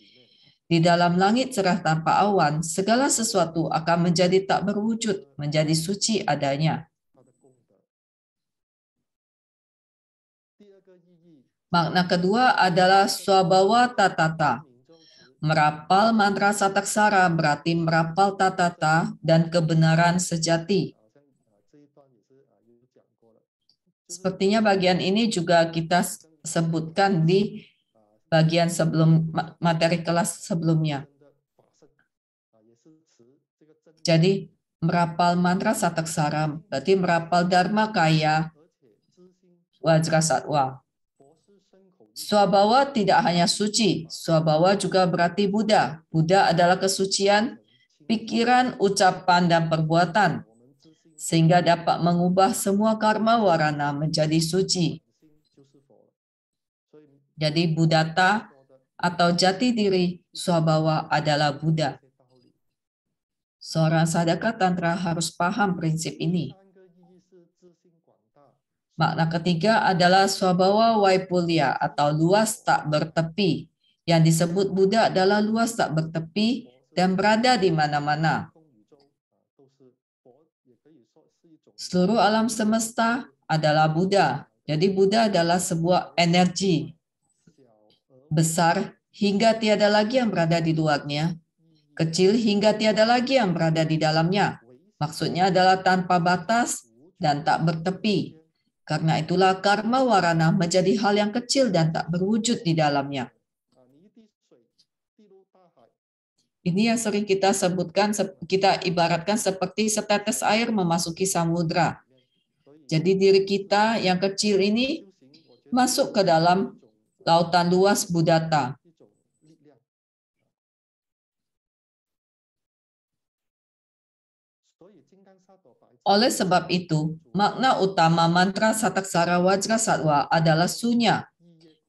di dalam langit cerah tanpa awan, segala sesuatu akan menjadi tak berwujud, menjadi suci adanya. Makna kedua adalah swabawa tatata. Merapal mantra sataksara berarti merapal tatata dan kebenaran sejati. Sepertinya bagian ini juga kita sebutkan di bagian sebelum materi kelas sebelumnya. Jadi merapal mantra sataksaram, berarti merapal dharma kaya wajra satwa. Swabawa tidak hanya suci, swabawa juga berarti Buddha. Buddha adalah kesucian, pikiran, ucapan, dan perbuatan, sehingga dapat mengubah semua karma warana menjadi suci. Jadi Buddhata atau jati diri Swabawa adalah Buddha. Seorang sadaka tantra harus paham prinsip ini. Makna ketiga adalah swabawa waipulya atau luas tak bertepi. Yang disebut Buddha adalah luas tak bertepi dan berada di mana-mana. Seluruh alam semesta adalah Buddha. Jadi Buddha adalah sebuah energi besar hingga tiada lagi yang berada di luarnya, kecil hingga tiada lagi yang berada di dalamnya. Maksudnya adalah tanpa batas dan tak bertepi. Karena itulah karma warana menjadi hal yang kecil dan tak berwujud di dalamnya. Ini yang sering kita sebutkan, kita ibaratkan seperti setetes air memasuki samudra. Jadi diri kita yang kecil ini masuk ke dalam lautan luas Budata.
Oleh sebab
itu, makna utama mantra Sataksara Wajra Satwa adalah sunya.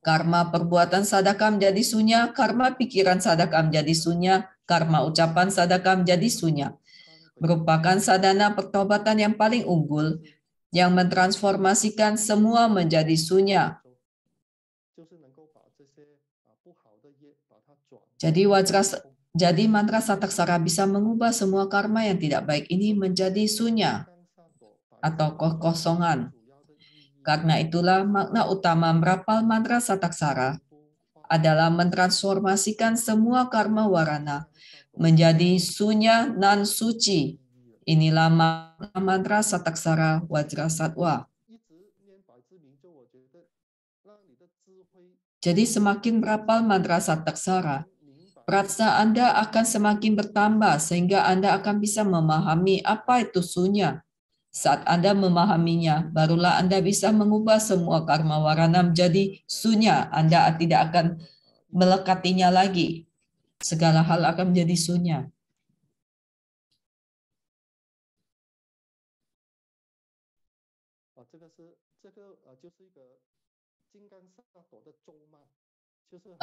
Karma perbuatan sadaka menjadi sunya, karma pikiran sadaka menjadi sunya, karma ucapan sadaka menjadi sunya. Merupakan sadana pertobatan yang paling unggul yang mentransformasikan semua menjadi sunya, Jadi wajras jadi mantra sataksara bisa mengubah semua karma yang tidak baik ini menjadi sunya atau kekosongan. Karena itulah makna utama merapal mantra sataksara adalah mentransformasikan semua karma warana menjadi sunya nan suci. Inilah makna mantra sataksara Satwa. Jadi semakin merapal mantra sataksara, Rasa Anda akan semakin bertambah sehingga Anda akan bisa memahami apa itu sunya. Saat Anda memahaminya, barulah Anda bisa mengubah semua karma warana menjadi sunya. Anda tidak akan melekatinya lagi. Segala hal akan menjadi sunya.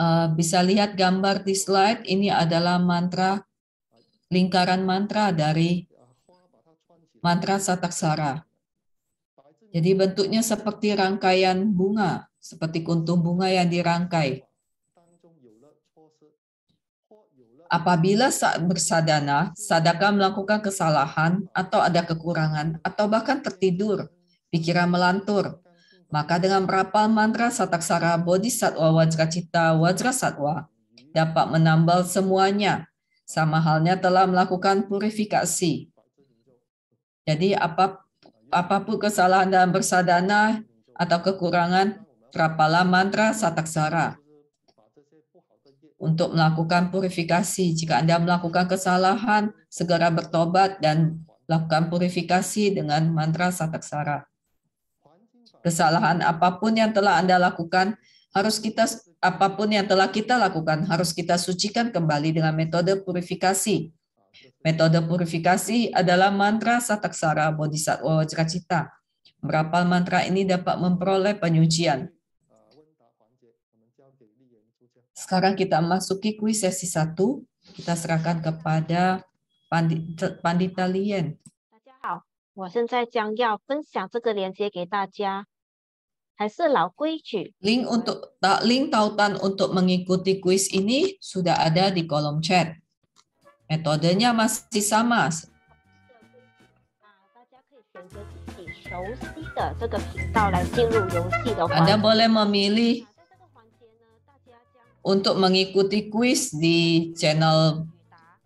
uh, bisa lihat gambar di slide ini adalah mantra lingkaran mantra dari mantra sataksara. Jadi bentuknya seperti rangkaian bunga, seperti kuntum bunga yang dirangkai. Apabila saat bersadana, sadaka melakukan kesalahan atau ada kekurangan atau bahkan tertidur, pikiran melantur, maka dengan merapal mantra Sataksara Bodhisattva wajra satwa dapat menambal semuanya. Sama halnya telah melakukan purifikasi. Jadi apa apapun kesalahan dalam bersadana atau kekurangan, rapala mantra Sataksara untuk melakukan purifikasi. Jika Anda melakukan kesalahan, segera bertobat dan lakukan purifikasi dengan mantra Sataksara. Kesalahan apapun yang telah Anda lakukan harus kita apapun yang telah kita lakukan harus kita sucikan kembali dengan metode purifikasi. Metode purifikasi adalah mantra sataksara bodhisattva cita. Merapal mantra ini dapat memperoleh penyucian. Sekarang kita masuki kuis sesi 1. Kita serahkan kepada Pandita, Pandita Lien. 我现在将要分享这个链接给大家。还是老规矩。Link untuk link tautan untuk mengikuti kuis ini sudah ada di kolom chat. Metodenya masih sama. 熟悉的这个频道来进入游戏的话，Anda boleh memilih untuk mengikuti kuis di channel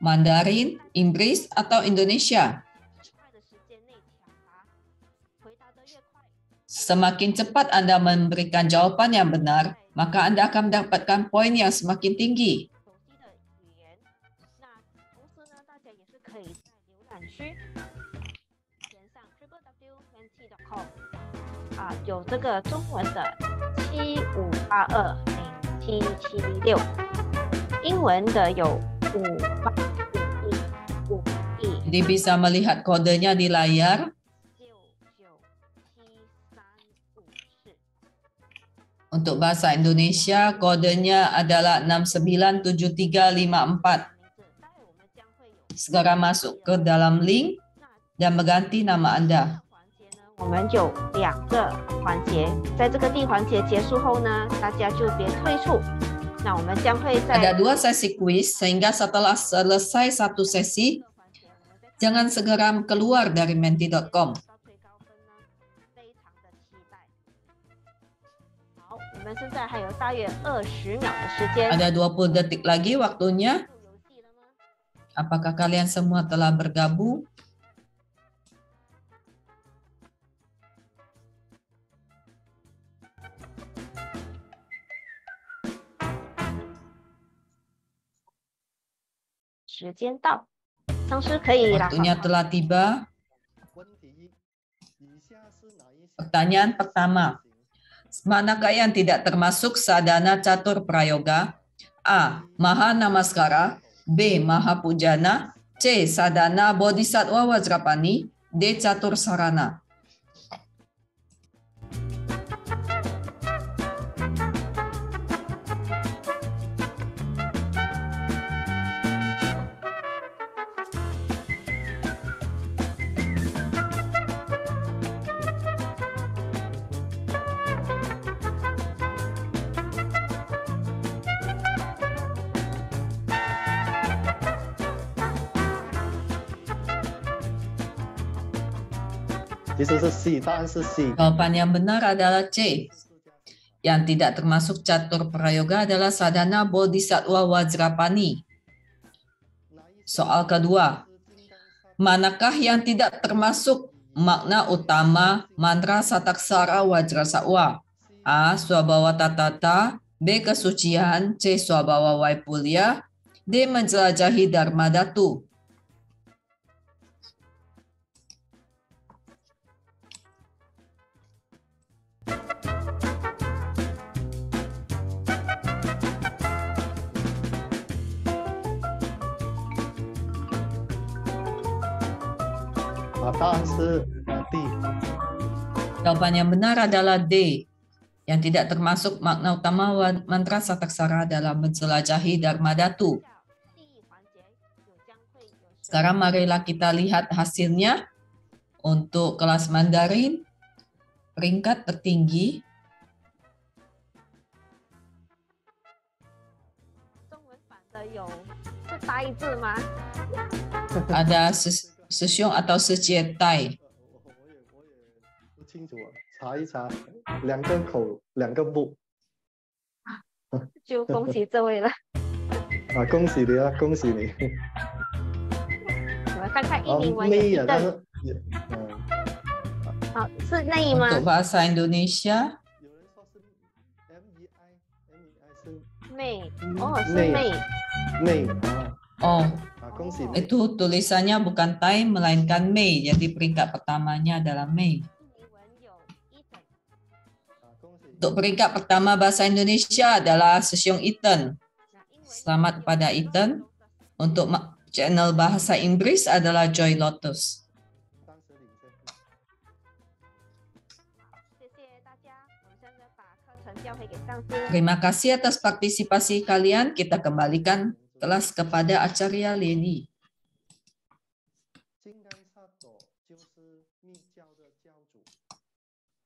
Mandarin, Inggris atau Indonesia. Semakin cepat Anda memberikan jawapan yang benar, maka Anda akan mendapatkan poin yang semakin tinggi. Anda bisa melihat kodenya di layar Untuk bahasa Indonesia, kodenya adalah 697354. Segera masuk ke dalam link dan mengganti nama Anda. ada dua sesi kuis sehingga setelah selesai satu sesi, jangan segera keluar dari menti.com. dua 20 detik lagi waktunya. Apakah kalian semua telah bergabung? Waktunya telah tiba. Pertanyaan pertama manakah yang tidak termasuk sadana catur prayoga? A. Maha Namaskara B. Maha Pujana C. Sadana Bodhisattva Wajrapani D. Catur Sarana 是 C，答案是 C。Jawaban yang benar adalah C. Yang tidak termasuk catur prayoga adalah sadhana bodhisattva wajrapani. Soal kedua, manakah yang tidak termasuk makna utama mantra sataksara wajrasatwa? A. Swabawa tatata, B. Kesucian, C. Swabawa waipulya, D. Menjelajahi dharma datu. Jawaban yang benar adalah D. Yang tidak termasuk makna utama mantra sataksara dalam menjelajahi Dharma Datu. Sekarang marilah kita lihat hasilnya untuk kelas Mandarin peringkat tertinggi ada 师兄，还是接待？我也，我
也不清楚啊，查一查，两个口，两个目。
就恭喜这位了。
啊，恭喜你啊，恭喜你！
我们看看一
零文一的。
好，是内吗？Indonesia。
有人说是 M
E I N E I S。内哦，是内
内哦哦。Itu tulisannya bukan Tai melainkan Mei. jadi peringkat pertamanya adalah Mei. Untuk peringkat pertama bahasa Indonesia adalah Sesiung Ethan. Selamat pada Ethan. Untuk channel bahasa Inggris adalah Joy Lotus. Terima kasih atas partisipasi kalian. Kita kembalikan kelas kepada Acarya Leni.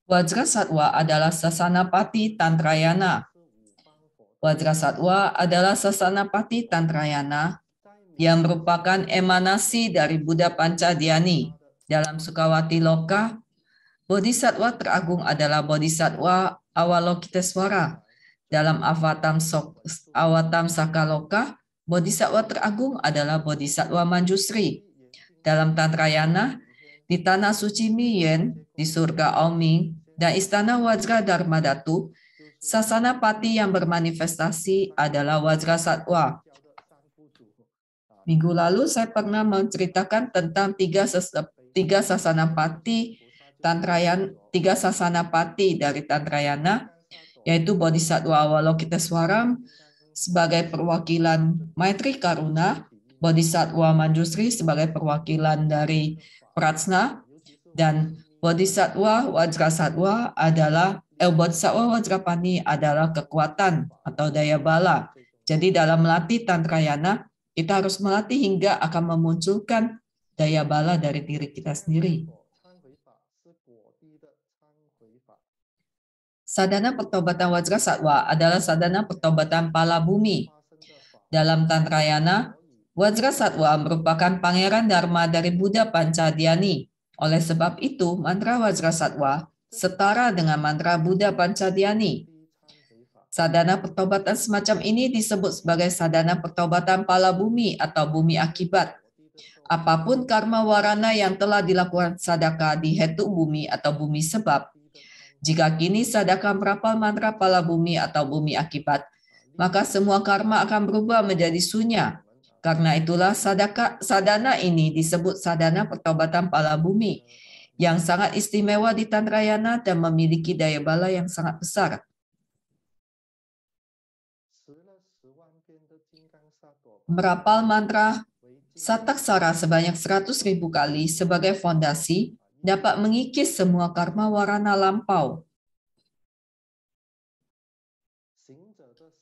Wajrasatwa adalah sasana pati Tantrayana. Wajrasatwa adalah sasana pati Tantrayana yang merupakan emanasi dari Buddha Pancadiani. Dalam Sukawati Loka, Bodhisattva teragung adalah Bodhisattva Awalokiteswara. Dalam Avatam, Sok, Avatam Sakaloka, Bodhisattva teragung adalah Bodhisattva Manjusri. Dalam Tantrayana, di tanah suci Miyen, di surga Oming, dan istana Wajra Dharma Datu, sasana pati yang bermanifestasi adalah Wajra Satwa. Minggu lalu saya pernah menceritakan tentang tiga, tiga sasana pati Tantrayan, tiga sasana pati dari Tantrayana, yaitu Bodhisattva Suaram, sebagai perwakilan Maitri Karuna, Bodhisattva Manjusri sebagai perwakilan dari Pratsna, dan Bodhisattva Wajrasattva adalah eh, Bodhisattva Wajrapani adalah kekuatan atau daya bala. Jadi dalam melatih Tantrayana, kita harus melatih hingga akan memunculkan daya bala dari diri kita sendiri. Sadana pertobatan Wajrasattva adalah sadana pertobatan pala bumi. Dalam Tantrayana, Wajrasattva merupakan pangeran Dharma dari Buddha Pancadiani. Oleh sebab itu, mantra Wajrasattva setara dengan mantra Buddha Pancadiani. Sadana pertobatan semacam ini disebut sebagai sadana pertobatan pala bumi atau bumi akibat. Apapun karma warana yang telah dilakukan sadaka di hetu bumi atau bumi sebab, jika kini sadaka merapal mantra pala bumi atau bumi akibat, maka semua karma akan berubah menjadi sunya. Karena itulah sadaka, sadana ini disebut sadana pertobatan pala bumi yang sangat istimewa di Tantrayana dan memiliki daya bala yang sangat besar. Merapal mantra Sataksara sebanyak 100.000 kali sebagai fondasi dapat mengikis semua karma warana lampau.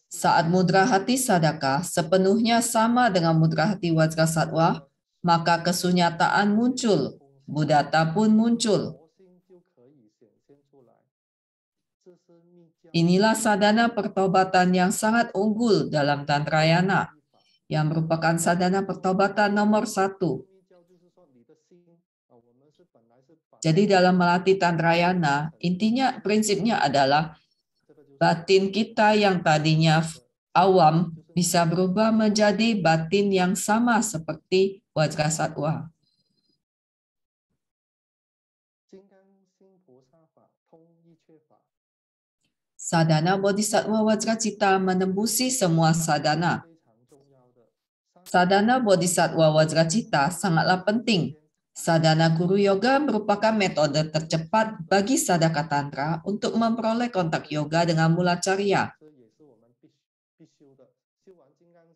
Saat mudra hati sadaka sepenuhnya sama dengan mudra hati wajra satwa, maka kesunyataan muncul, budata pun muncul. Inilah sadana pertobatan yang sangat unggul dalam Tantrayana, yang merupakan sadana pertobatan nomor satu, Jadi dalam melatih Tantrayana, intinya prinsipnya adalah batin kita yang tadinya awam bisa berubah menjadi batin yang sama
seperti wajah satwa.
Sadana Bodhisattva Wajracita menembusi semua sadana. Sadana Bodhisattva Wajracita sangatlah penting Sadhana Guru Yoga merupakan metode tercepat bagi Sadaka Tantra untuk memperoleh kontak yoga dengan mula carya.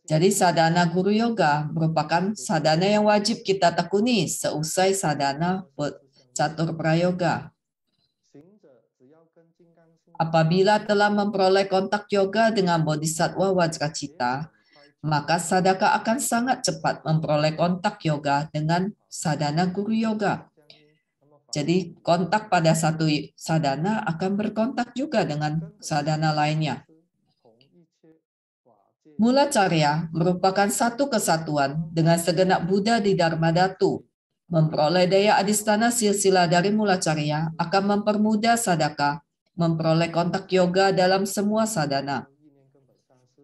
Jadi sadhana guru yoga merupakan sadhana yang wajib kita tekuni seusai sadhana catur prayoga. Apabila telah memperoleh kontak yoga dengan bodhisattva wajracita, maka sadaka akan sangat cepat memperoleh kontak yoga dengan sadana guru yoga. Jadi kontak pada satu sadana akan berkontak juga dengan sadana lainnya. Mula Carya merupakan satu kesatuan dengan segenap Buddha di Dharma Datu. Memperoleh daya adistana silsilah dari Mula Carya akan mempermudah sadaka, memperoleh kontak yoga dalam semua sadana.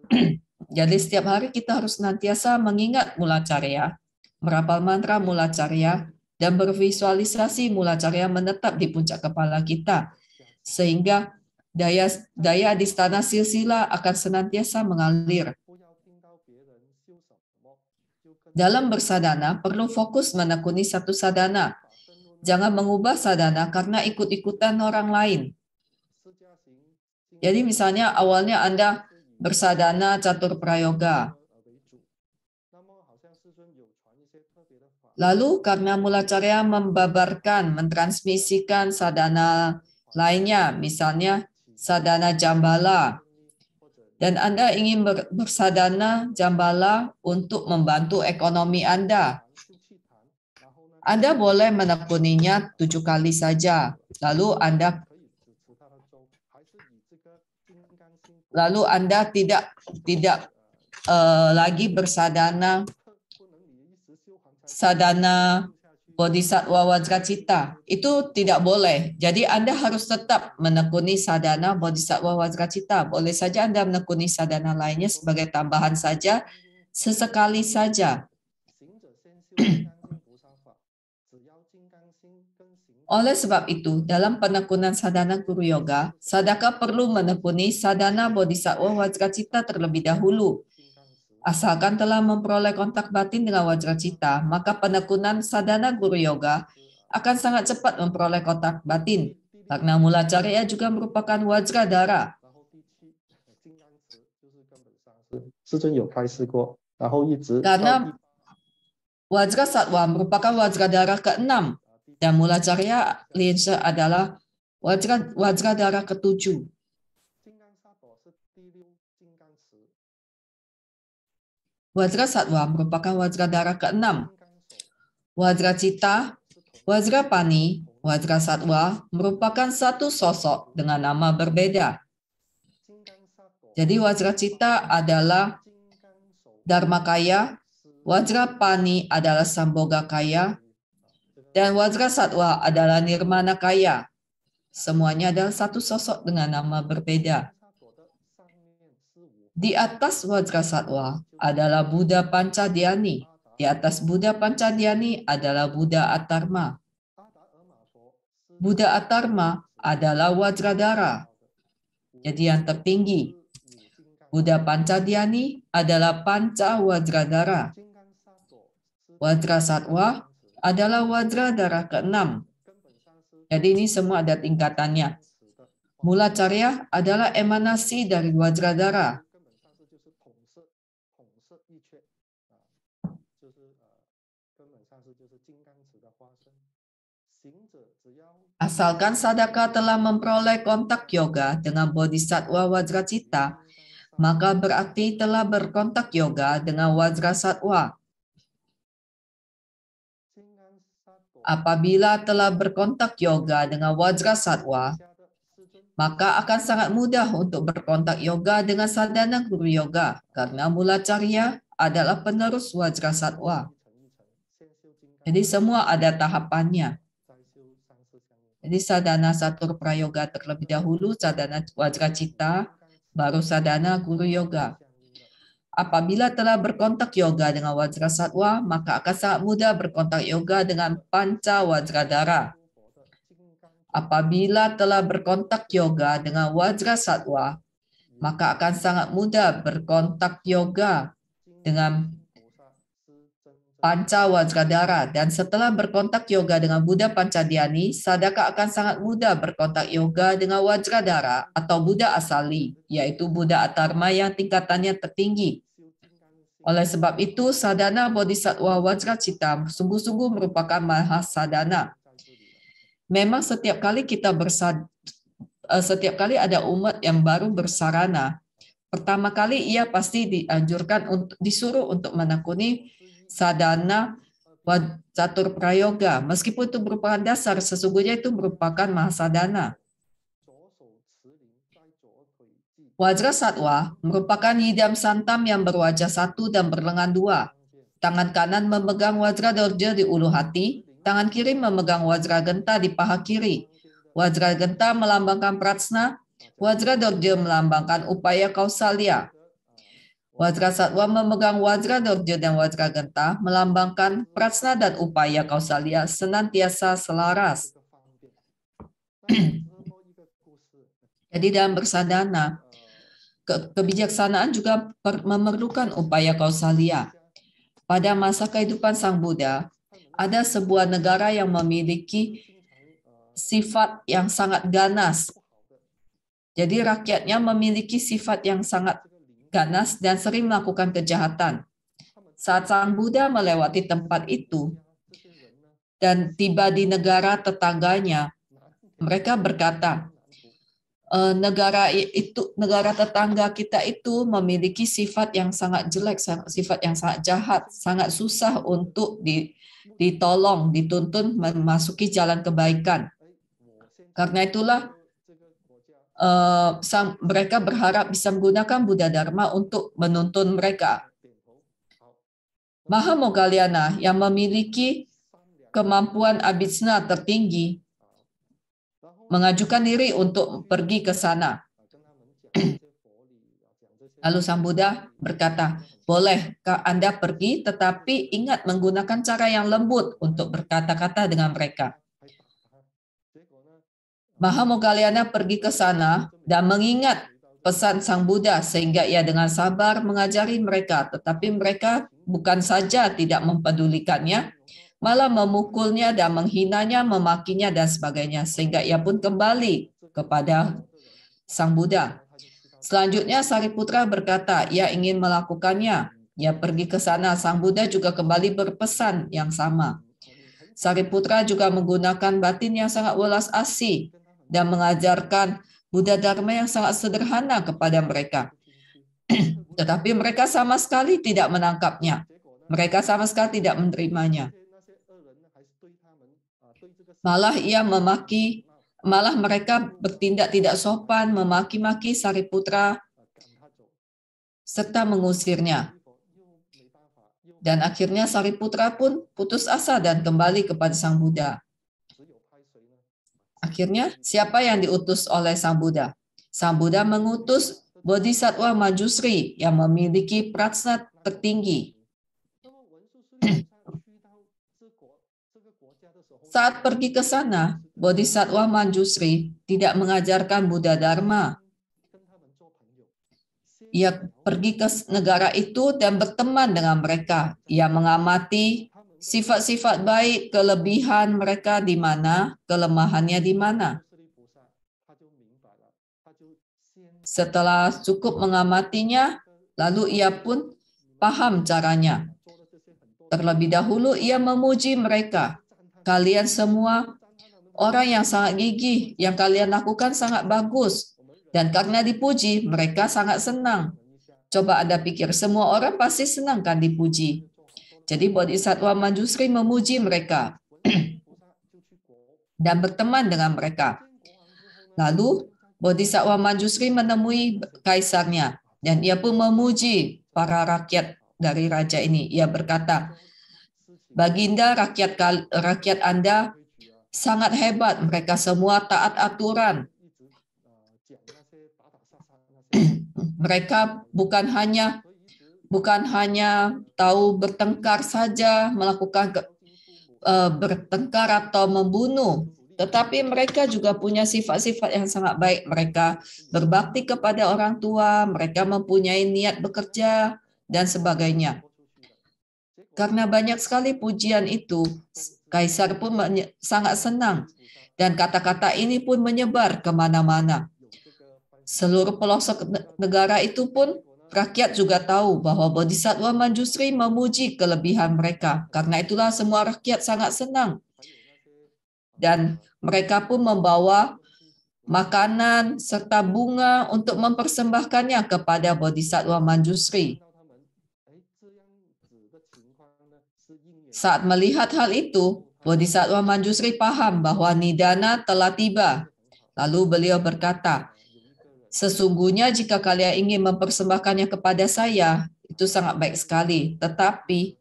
Jadi setiap hari kita harus nantiasa mengingat Mula Carya merapal mantra mulacarya, dan bervisualisasi mulacarya menetap di puncak kepala kita, sehingga daya daya di tanah silsila akan senantiasa mengalir. Dalam bersadana, perlu fokus menekuni satu sadana. Jangan mengubah sadana karena ikut-ikutan orang lain. Jadi misalnya awalnya Anda bersadana catur prayoga, Lalu karena mulacarya membabarkan, mentransmisikan sadana lainnya, misalnya sadana jambala, dan Anda ingin bersadana jambala untuk membantu ekonomi Anda. Anda boleh menekuninya tujuh kali saja, lalu Anda lalu Anda tidak tidak uh, lagi bersadana sadana, bodhisattva cita Itu tidak boleh. Jadi Anda harus tetap menekuni sadana, bodhisattva cita. Boleh saja Anda menekuni sadana lainnya sebagai tambahan saja, sesekali saja. Oleh sebab itu, dalam penekunan sadana guru yoga, sadaka perlu menekuni sadana bodhisattva cita terlebih dahulu Asalkan telah memperoleh kontak batin dengan wajra cita, maka penekunan sadana guru yoga akan sangat cepat memperoleh kontak batin. Karena mula carya juga merupakan wajra dara. Karena Wajra Satwa merupakan wajra darah ke-6 dan mula carya adalah wajra, wajra darah ke-7.
Wajra satwa merupakan wajra darah
keenam. Wajra cita, wajra pani, wajra satwa merupakan satu sosok dengan nama berbeda. Jadi wajra cita adalah Dharma Kaya, wajra pani adalah Samboga kaya, dan wajra satwa adalah Nirmana kaya. Semuanya adalah satu sosok dengan nama berbeda. Di atas satwa adalah Buddha Pancadiani. Di atas Buddha Pancadiani adalah Buddha atarma. Buddha atarma adalah wajradara, Jadi yang tertinggi. Buddha Pancadiani adalah Panca Wajra satwa adalah wajradara ke-6. Jadi ini semua ada tingkatannya. Mula Carya adalah emanasi dari wajradara.
Asalkan
sadaka telah memperoleh kontak yoga dengan bodhisattva wajracita, maka berarti telah berkontak yoga dengan wajrasattva. Apabila telah berkontak yoga dengan wajrasattva, maka akan sangat mudah untuk berkontak yoga dengan sadhana guru yoga karena mula carya adalah penerus wajrasattva. Jadi semua ada tahapannya. Jadi sadana satur prayoga terlebih dahulu, sadana cita baru sadana guru yoga. Apabila telah berkontak yoga dengan wajra satwa, maka akan sangat mudah berkontak yoga dengan panca darah. Apabila telah berkontak yoga dengan wajra satwa, maka akan sangat mudah berkontak yoga dengan Pancawajradara dan setelah berkontak yoga dengan Buddha Pancadiani, Sadaka akan sangat mudah berkontak yoga dengan wajradara atau Buddha asali, yaitu Buddha Atarma yang tingkatannya tertinggi. Oleh sebab itu, sadana bodhisattva Wajracita sungguh-sungguh merupakan mahasadana. Memang setiap kali kita bersad, eh, setiap kali ada umat yang baru bersarana, pertama kali ia pasti dianjurkan untuk disuruh untuk menekuni sadana, catur prayoga. Meskipun itu merupakan dasar, sesungguhnya itu merupakan mahasadana. Wajra satwa merupakan hidam santam yang berwajah satu dan berlengan dua. Tangan kanan memegang wajra dorja di ulu hati, tangan kiri memegang wajra genta di paha kiri. Wajra genta melambangkan pratsna, wajra dorja melambangkan upaya kausalia. Wajra satwa memegang wajra dorjo dan wajra genta melambangkan prasna dan upaya kausalia senantiasa selaras. Jadi dalam bersadana, ke kebijaksanaan juga memerlukan upaya kausalia. Pada masa kehidupan Sang Buddha, ada sebuah negara yang memiliki sifat yang sangat ganas. Jadi rakyatnya memiliki sifat yang sangat ganas, dan sering melakukan kejahatan. Saat Sang Buddha melewati tempat itu dan tiba di negara tetangganya, mereka berkata, e, negara itu negara tetangga kita itu memiliki sifat yang sangat jelek, sifat yang sangat jahat, sangat susah untuk ditolong, dituntun memasuki jalan kebaikan. Karena itulah Eh, mereka berharap bisa menggunakan Buddha Dharma untuk menuntun mereka. Maha Moggallana yang memiliki kemampuan abisna tertinggi mengajukan diri untuk pergi ke sana. Lalu Sang Buddha berkata, boleh Anda pergi, tetapi ingat menggunakan cara yang lembut untuk berkata-kata dengan mereka. Maha Moggallana pergi ke sana dan mengingat pesan Sang Buddha sehingga ia dengan sabar mengajari mereka, tetapi mereka bukan saja tidak mempedulikannya, malah memukulnya dan menghinanya, memakinya dan sebagainya sehingga ia pun kembali kepada Sang Buddha. Selanjutnya Sariputra berkata, ia ingin melakukannya. Ia pergi ke sana, Sang Buddha juga kembali berpesan yang sama. Sariputra juga menggunakan batin yang sangat welas asih dan mengajarkan Buddha Dharma yang sangat sederhana kepada mereka. Tetapi mereka sama sekali tidak menangkapnya. Mereka sama sekali tidak menerimanya. Malah ia memaki, malah mereka bertindak tidak sopan, memaki-maki Sariputra, serta mengusirnya. Dan akhirnya Sariputra pun putus asa dan kembali kepada Sang Buddha. Akhirnya siapa yang diutus oleh Sang Buddha? Sang Buddha mengutus Bodhisattva Majusri yang memiliki prasnat tertinggi. Saat pergi ke sana, Bodhisattva Manjusri tidak mengajarkan Buddha Dharma. Ia pergi ke negara itu dan berteman dengan mereka. Ia mengamati Sifat-sifat baik, kelebihan mereka di mana, kelemahannya di mana. Setelah cukup mengamatinya, lalu ia pun paham caranya. Terlebih dahulu ia memuji mereka. Kalian semua orang yang sangat gigih, yang kalian lakukan sangat bagus. Dan karena dipuji, mereka sangat senang. Coba Anda pikir, semua orang pasti senang kan dipuji. Jadi Bodhisattva Manjusri memuji mereka dan berteman dengan mereka. Lalu Bodhisattva Manjusri menemui kaisarnya dan ia pun memuji para rakyat dari raja ini. Ia berkata, "Baginda rakyat rakyat Anda sangat hebat, mereka semua taat aturan. mereka bukan hanya bukan hanya tahu bertengkar saja, melakukan ke, uh, bertengkar atau membunuh, tetapi mereka juga punya sifat-sifat yang sangat baik. Mereka berbakti kepada orang tua, mereka mempunyai niat bekerja, dan sebagainya. Karena banyak sekali pujian itu, Kaisar pun sangat senang, dan kata-kata ini pun menyebar kemana-mana. Seluruh pelosok negara itu pun Rakyat juga tahu bahwa bodhisattva Manjusri memuji kelebihan mereka. Karena itulah semua rakyat sangat senang. Dan mereka pun membawa makanan serta bunga untuk mempersembahkannya kepada bodhisattva Manjusri. Saat melihat hal itu, bodhisattva Manjusri paham bahwa nidana telah tiba. Lalu beliau berkata, Sesungguhnya jika kalian ingin mempersembahkannya kepada saya, itu sangat baik sekali. Tetapi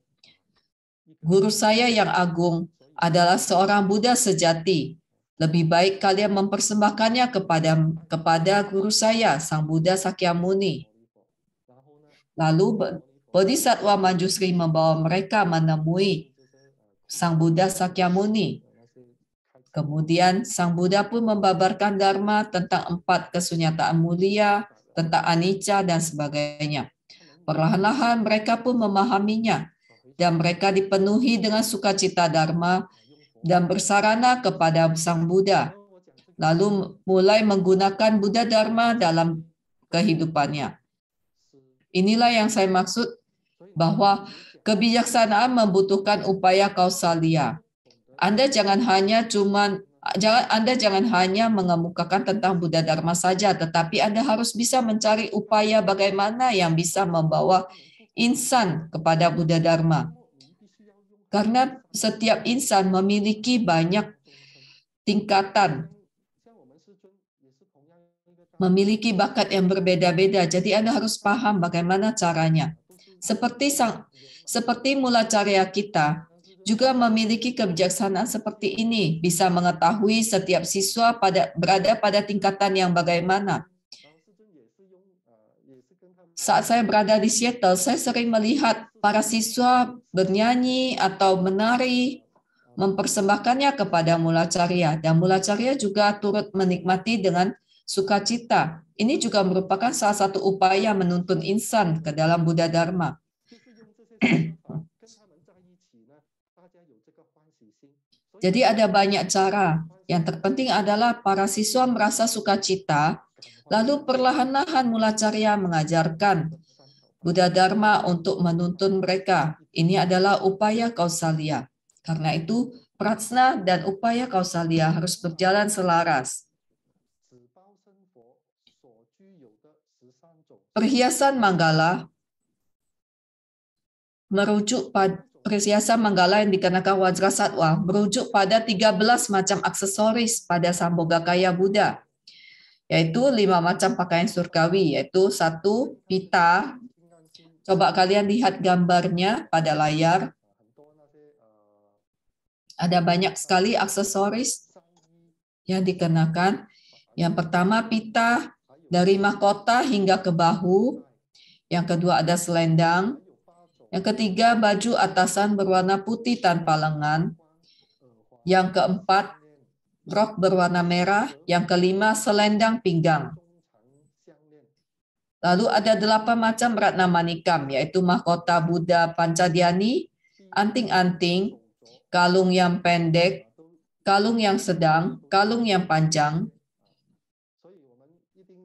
guru saya yang agung adalah seorang Buddha sejati. Lebih baik kalian mempersembahkannya kepada kepada guru saya, Sang Buddha Sakyamuni. Lalu Bodhisattva Manjusri membawa mereka menemui Sang Buddha Sakyamuni. Kemudian Sang Buddha pun membabarkan Dharma tentang empat kesunyataan mulia, tentang anicca dan sebagainya. Perlahan-lahan mereka pun memahaminya dan mereka dipenuhi dengan sukacita Dharma dan bersarana kepada Sang Buddha. Lalu mulai menggunakan Buddha Dharma dalam kehidupannya. Inilah yang saya maksud bahwa kebijaksanaan membutuhkan upaya kausalia anda jangan hanya cuman jangan Anda jangan hanya mengemukakan tentang Buddha Dharma saja, tetapi Anda harus bisa mencari upaya bagaimana yang bisa membawa insan kepada Buddha Dharma. Karena setiap insan memiliki banyak tingkatan, memiliki bakat yang berbeda-beda. Jadi Anda harus paham bagaimana caranya. Seperti sang, seperti mula carya kita, juga memiliki kebijaksanaan seperti ini, bisa mengetahui setiap siswa pada berada pada tingkatan yang bagaimana. Saat saya berada di Seattle, saya sering melihat para siswa bernyanyi atau menari, mempersembahkannya kepada Mulacarya, dan Mulacarya juga turut menikmati dengan sukacita. Ini juga merupakan salah satu upaya menuntun insan ke dalam Buddha Dharma. Jadi ada banyak cara. Yang terpenting adalah para siswa merasa sukacita, lalu perlahan-lahan Mulacarya mengajarkan Buddha Dharma untuk menuntun mereka. Ini adalah upaya kausalia. Karena itu, pratsna dan upaya kausalia harus berjalan selaras. Perhiasan manggala merujuk pada perhiasan manggala yang dikenakan Wajra Satwa berujuk pada 13 macam aksesoris pada Samboga Kaya Buddha, yaitu lima macam pakaian surgawi, yaitu satu pita. Coba kalian lihat gambarnya pada layar. Ada banyak sekali aksesoris yang dikenakan. Yang pertama pita dari mahkota hingga ke bahu. Yang kedua ada selendang, yang ketiga, baju atasan berwarna putih tanpa lengan. Yang keempat, rok berwarna merah. Yang kelima, selendang pinggang. Lalu ada delapan macam ratna manikam, yaitu mahkota Buddha Pancadiani, anting-anting, kalung yang pendek, kalung yang sedang, kalung yang panjang,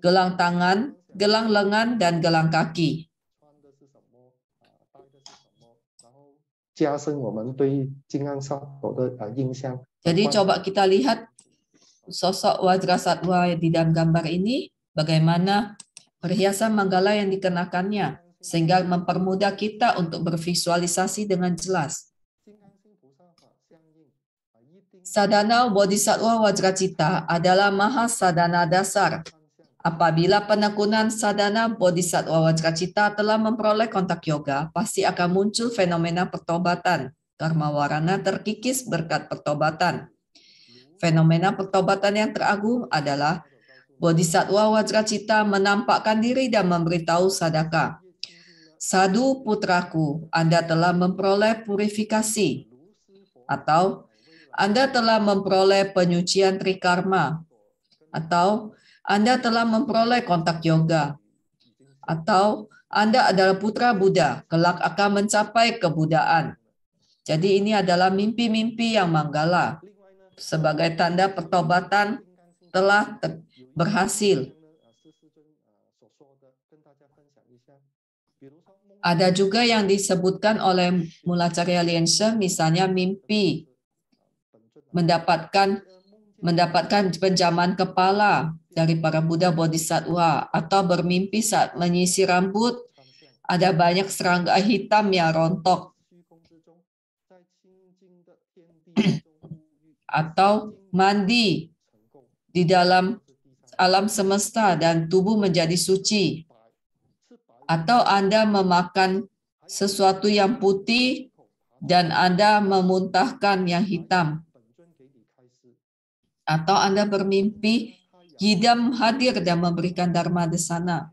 gelang tangan, gelang lengan, dan gelang kaki. Jadi coba kita lihat sosok wajra satwa di dalam gambar ini bagaimana perhiasan manggala yang dikenakannya sehingga mempermudah kita untuk bervisualisasi dengan jelas. Sadana Bodhisattva Wajracita adalah maha sadana dasar Apabila penekunan sadana bodhisattva cita telah memperoleh kontak yoga, pasti akan muncul fenomena pertobatan. Karma warana terkikis berkat pertobatan. Fenomena pertobatan yang teragung adalah bodhisattva cita menampakkan diri dan memberitahu sadaka. Sadu putraku, Anda telah memperoleh purifikasi atau Anda telah memperoleh penyucian trikarma atau anda telah memperoleh kontak yoga, atau Anda adalah putra Buddha, kelak akan mencapai kebudaan. Jadi ini adalah mimpi-mimpi yang manggala sebagai tanda pertobatan telah ter- berhasil. Ada juga yang disebutkan oleh Mulacarya Liense, misalnya mimpi mendapatkan mendapatkan penjaman kepala, dari para Buddha Bodhisattva atau bermimpi saat menyisir rambut ada banyak serangga hitam yang rontok atau mandi di dalam alam semesta dan tubuh menjadi suci atau Anda memakan sesuatu yang putih dan Anda memuntahkan yang hitam atau Anda bermimpi Gidam hadir dan memberikan Dharma di sana.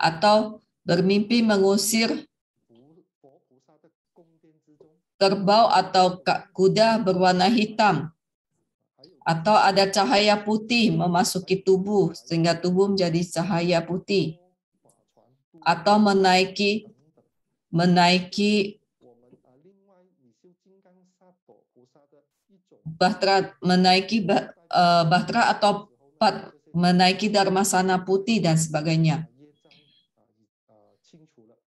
Atau bermimpi
mengusir
kerbau atau kuda berwarna hitam atau ada cahaya putih memasuki tubuh sehingga tubuh menjadi cahaya putih atau menaiki menaiki bahtera menaiki e, bahtera atau pat, menaiki dharmasana putih dan sebagainya.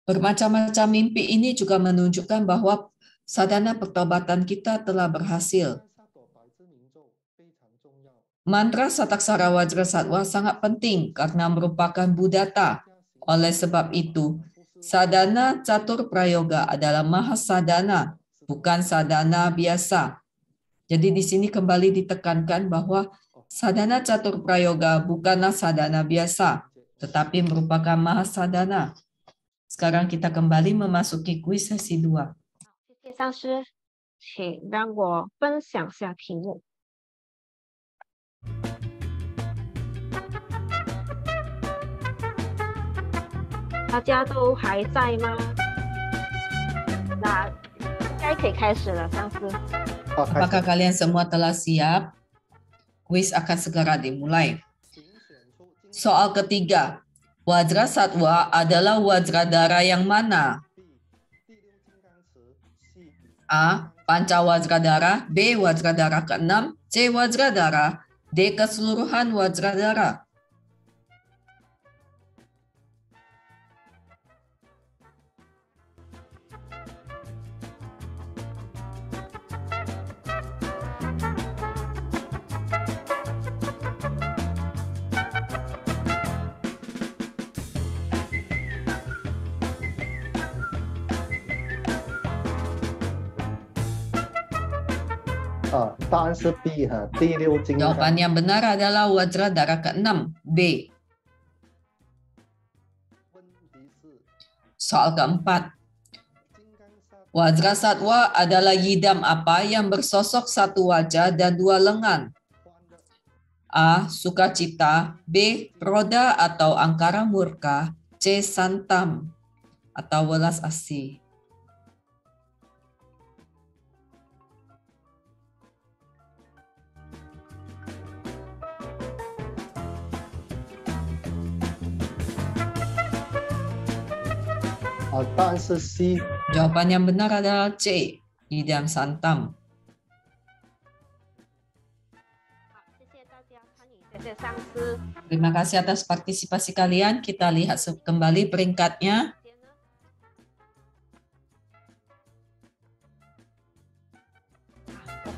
Bermacam-macam mimpi ini juga menunjukkan bahwa sadana pertobatan kita telah berhasil. Mantra Sataksara Wajra Satwa sangat penting karena merupakan budata. Oleh sebab itu, sadana catur prayoga adalah mahasadana, bukan sadana biasa. Jadi di sini kembali ditekankan bahwa sadana catur prayoga bukanlah sadana biasa, tetapi merupakan mahasadana. Sekarang kita kembali memasuki kuis sesi 2. Daja 都还在吗？那 apakah kalian semua telah siap? Kuis akan segera dimulai. Soal ketiga, Wajra satwa adalah wajra darah yang mana? A. Panca wajra dara B. Wajra dara ke-6 C. Wajra dara D. Keseluruhan wajra dara Saan Jawaban yang benar adalah Wajra darah ke-6. B. Soal keempat. Wajra satwa adalah yidam apa yang bersosok satu wajah dan dua lengan? A. Sukacita B. Roda atau angkara murka C. Santam atau welas asih C. Jawaban yang benar adalah C. Idam santam. Terima kasih atas partisipasi kalian. Kita lihat kembali peringkatnya.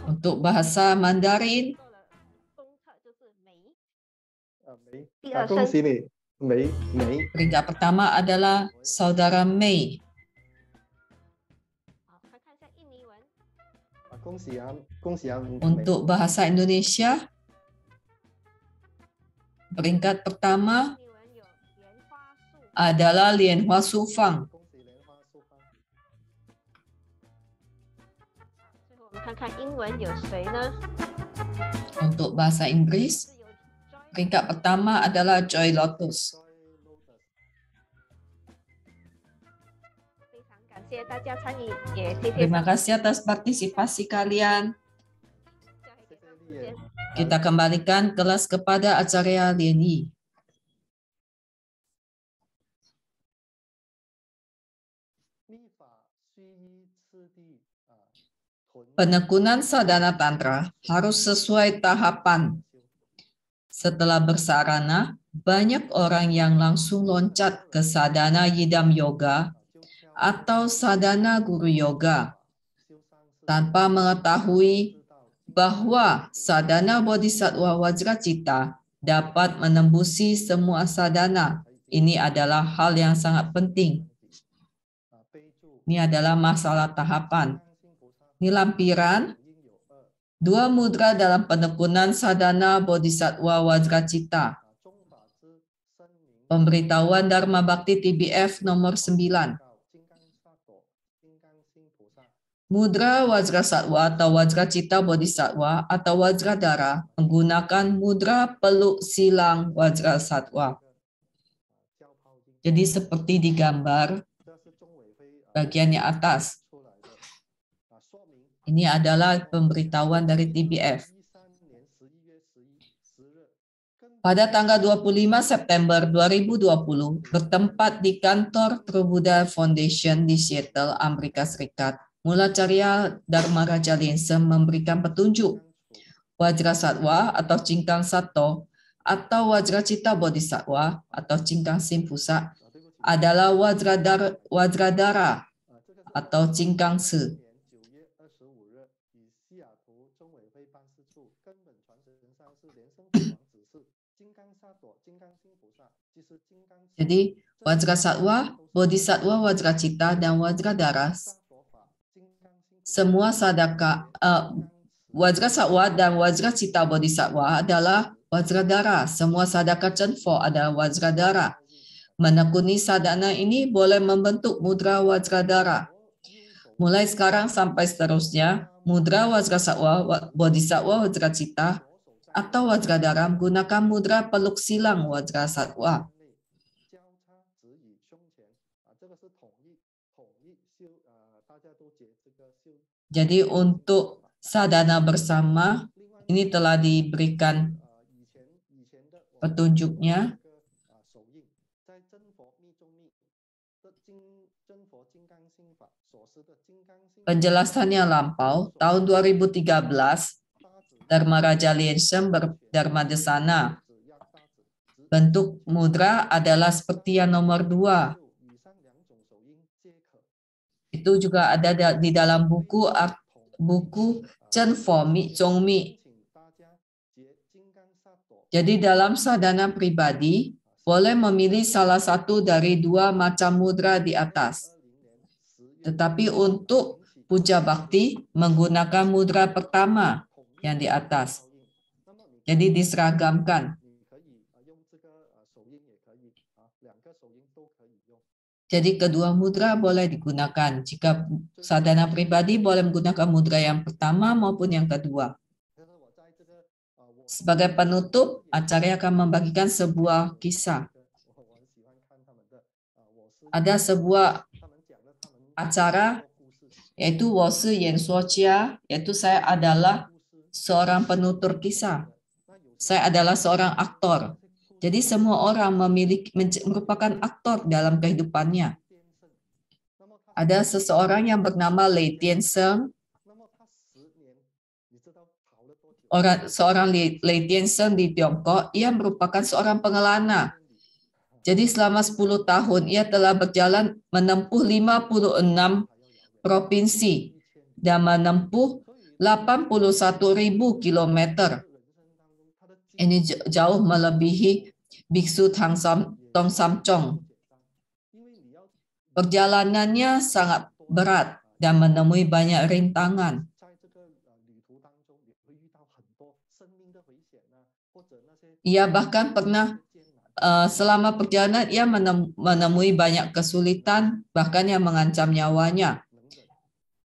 Untuk bahasa Mandarin.
Langsung sini. Mei, Mei.
Peringkat pertama adalah saudara Mei. Untuk bahasa Indonesia, peringkat pertama adalah Lianhua Sufang. Untuk bahasa Inggris, Peringkat pertama adalah Joy Lotus. Terima kasih atas partisipasi kalian. Kita kembalikan kelas kepada Acarya
Leni.
Penekunan
sadhana tantra harus sesuai tahapan setelah bersarana, banyak orang yang langsung loncat ke sadhana yidam yoga atau sadhana guru yoga tanpa mengetahui bahwa sadhana bodhisattva cita dapat menembusi semua sadhana. Ini adalah hal yang sangat penting. Ini adalah masalah tahapan. Ini lampiran dua mudra dalam penekunan sadhana bodhisattva cita. Pemberitahuan Dharma Bakti TBF nomor 9. Mudra satwa atau cita Bodhisattva atau dara menggunakan mudra peluk silang satwa. Jadi seperti digambar bagiannya atas. Ini adalah pemberitahuan dari TBF. Pada tanggal 25 September 2020, bertempat di kantor Trubuddha Foundation di Seattle, Amerika Serikat, Mula Carya Dharma Raja Linsen memberikan petunjuk Wajra Satwa atau Cingkang Sato atau wajra cita Bodhisattva atau Cingkang Simpusa adalah Wajra dara atau Cingkang Se Jadi wajra Satwa, Bodhisattva Cita dan wajra daras. semua sadaka uh, Satwa dan wajra Cita Bodhisattva adalah wajra dara. Semua sadaka cenfo adalah wajra dara. Menekuni sadana ini boleh membentuk mudra wajra dara. Mulai sekarang sampai seterusnya, mudra wajra satwa, satwa, wajra cita atau wajra dara menggunakan mudra peluk silang wajra satwa. Jadi untuk sadana bersama ini telah diberikan petunjuknya. Penjelasannya lampau, tahun 2013, Dharma Raja Liensham berdharma desana. Bentuk mudra adalah seperti yang nomor dua, itu juga ada di dalam buku buku Chen Mi Chong Mi. Jadi dalam sadhana pribadi boleh memilih salah satu dari dua macam mudra di atas. Tetapi untuk puja bakti menggunakan mudra pertama yang di atas. Jadi diseragamkan. Jadi kedua mudra boleh digunakan. Jika sadhana pribadi boleh menggunakan mudra yang pertama maupun yang kedua. Sebagai penutup, acara akan membagikan sebuah kisah. Ada sebuah acara yaitu Wosu Yen Suocia, yaitu saya adalah seorang penutur kisah. Saya adalah seorang aktor. Jadi semua orang memiliki merupakan aktor dalam kehidupannya. Ada seseorang yang bernama Lei Tiansheng. Orang seorang Lei Tiansheng di Tiongkok, ia merupakan seorang pengelana. Jadi selama 10 tahun ia telah berjalan menempuh 56 provinsi dan menempuh ribu kilometer ini jauh melebihi biksu Tong Sam Chong. Perjalanannya sangat berat dan menemui banyak rintangan. Ia bahkan pernah eh, selama perjalanan ia menemui banyak kesulitan bahkan yang mengancam nyawanya.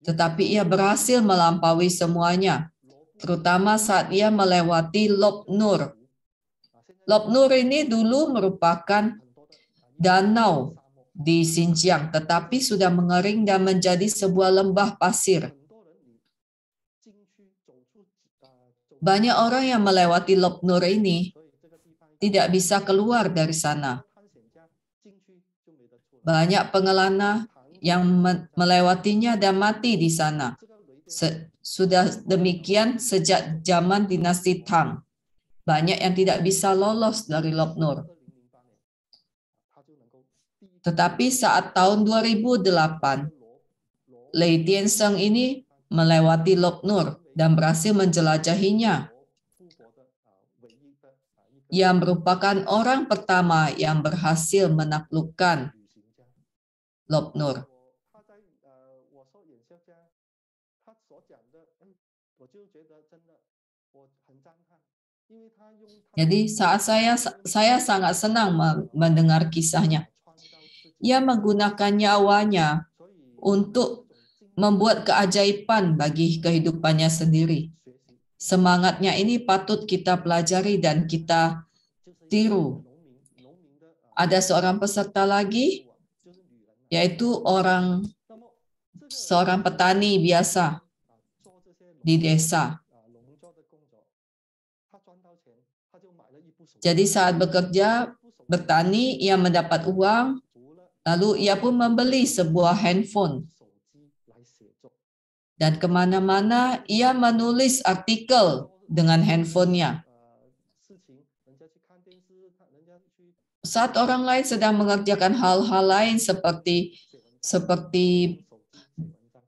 Tetapi ia berhasil melampaui semuanya terutama saat ia melewati Lop Nur. Lop Nur ini dulu merupakan danau di Xinjiang, tetapi sudah mengering dan menjadi sebuah lembah pasir. Banyak orang yang melewati Lop Nur ini tidak bisa keluar dari sana. Banyak pengelana yang melewatinya dan mati di sana. Sudah demikian sejak zaman dinasti Tang. Banyak yang tidak bisa lolos dari Nur. Tetapi saat tahun 2008, Lei Tianseng ini melewati Nur dan berhasil menjelajahinya. Yang merupakan orang pertama yang berhasil menaklukkan Nur.
Jadi saat
saya saya sangat senang mendengar kisahnya. Ia menggunakan nyawanya untuk membuat keajaiban bagi kehidupannya sendiri. Semangatnya ini patut kita pelajari dan kita tiru. Ada seorang peserta lagi, yaitu orang seorang petani biasa di desa. Jadi saat bekerja, bertani, ia mendapat uang, lalu ia pun membeli sebuah handphone. Dan kemana-mana ia menulis artikel dengan handphonenya. Saat orang lain sedang mengerjakan hal-hal lain seperti seperti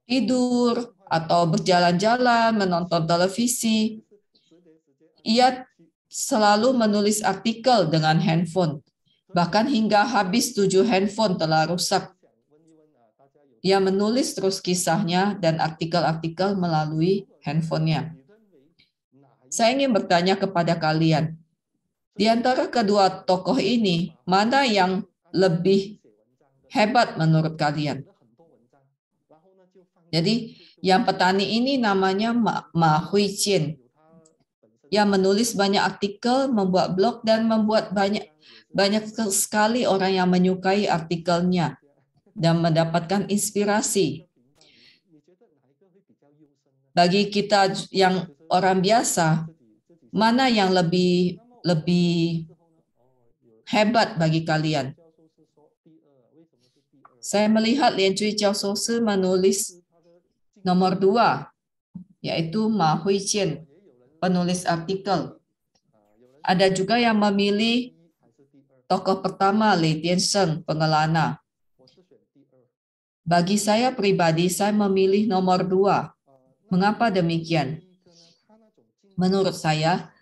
tidur atau berjalan-jalan, menonton televisi, ia selalu menulis artikel dengan handphone. Bahkan hingga habis tujuh handphone telah rusak. Ia menulis terus kisahnya dan artikel-artikel melalui handphonenya. Saya ingin bertanya kepada kalian, di antara kedua tokoh ini, mana yang lebih hebat menurut kalian? Jadi, yang petani ini namanya Ma, Ma Hui Jin yang menulis banyak artikel, membuat blog, dan membuat banyak banyak sekali orang yang menyukai artikelnya dan mendapatkan inspirasi. Bagi kita yang orang biasa, mana yang lebih lebih hebat bagi kalian? Saya melihat Lian Cui Chiao Sose menulis nomor dua, yaitu Ma Hui Chen penulis artikel. Ada juga yang memilih tokoh pertama Li Tiansheng, pengelana. Bagi saya pribadi, saya memilih nomor dua. Mengapa demikian? Menurut saya,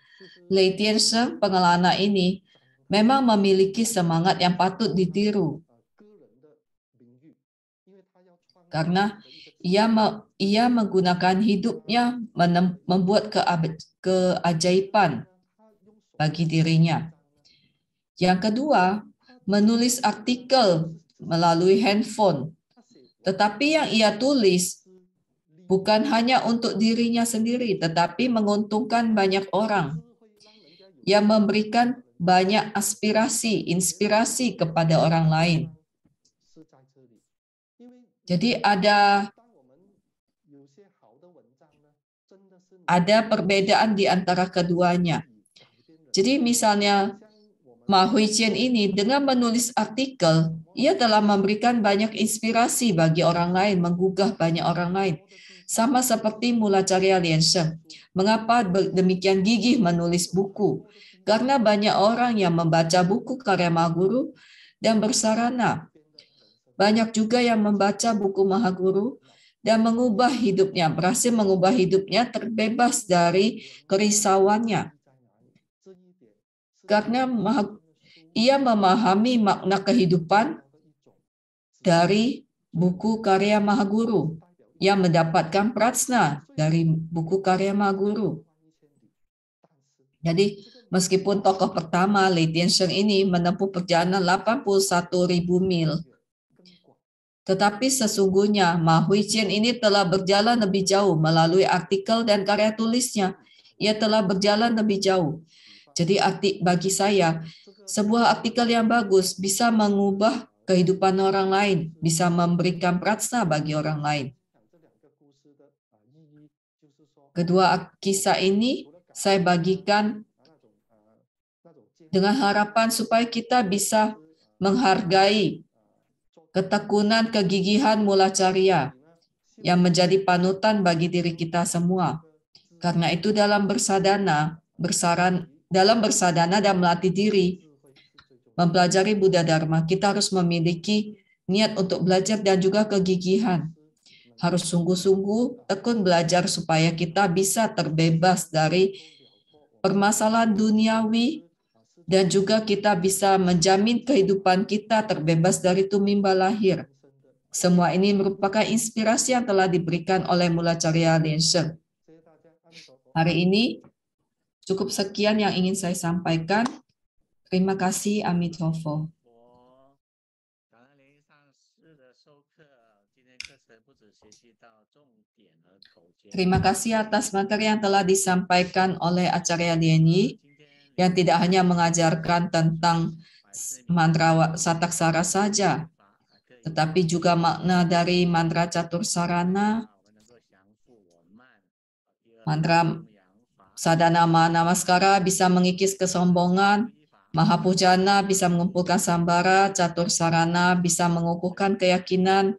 Li Tiansheng, pengelana ini, memang memiliki semangat yang patut ditiru. Karena ia, me, ia menggunakan hidupnya menem, membuat ke, keajaiban bagi dirinya. Yang kedua, menulis artikel melalui handphone. Tetapi yang ia tulis bukan hanya untuk dirinya sendiri, tetapi menguntungkan banyak orang. Yang memberikan banyak aspirasi, inspirasi kepada orang lain. Jadi ada ada perbedaan di antara keduanya. Jadi misalnya Ma Chen ini dengan menulis artikel, ia telah memberikan banyak inspirasi bagi orang lain, menggugah banyak orang lain. Sama seperti Mulacarya Sheng. Mengapa demikian gigih menulis buku? Karena banyak orang yang membaca buku karya Mahaguru dan bersarana. Banyak juga yang membaca buku Mahaguru dan mengubah hidupnya, berhasil mengubah hidupnya terbebas dari kerisauannya. Karena ia memahami makna kehidupan dari buku karya Mahaguru yang mendapatkan Pratsna dari buku karya Mahaguru. Jadi meskipun tokoh pertama Lei Tiansheng ini menempuh perjalanan 81.000 mil tetapi sesungguhnya Ma chen ini telah berjalan lebih jauh melalui artikel dan karya tulisnya. Ia telah berjalan lebih jauh. Jadi arti, bagi saya, sebuah artikel yang bagus bisa mengubah kehidupan orang lain, bisa memberikan prasna bagi orang lain. Kedua kisah ini saya bagikan dengan harapan supaya kita bisa menghargai ketekunan, kegigihan, mula ceria yang menjadi panutan bagi diri kita semua. Karena itu dalam bersadana, bersaran, dalam bersadana dan melatih diri, mempelajari Buddha Dharma, kita harus memiliki niat untuk belajar dan juga kegigihan. Harus sungguh-sungguh tekun belajar supaya kita bisa terbebas dari permasalahan duniawi dan juga kita bisa menjamin kehidupan kita terbebas dari tumimba lahir. Semua ini merupakan inspirasi yang telah diberikan oleh Mulacarya Rinchen. Hari ini cukup sekian yang ingin saya sampaikan. Terima kasih Amitofo. Terima kasih atas materi yang telah disampaikan oleh Acarya Lieni yang tidak hanya mengajarkan tentang mantra sataksara saja, tetapi juga makna dari mantra catur sarana, mantra sadana namaskara bisa mengikis kesombongan, mahapujana bisa mengumpulkan sambara, catur sarana bisa mengukuhkan keyakinan,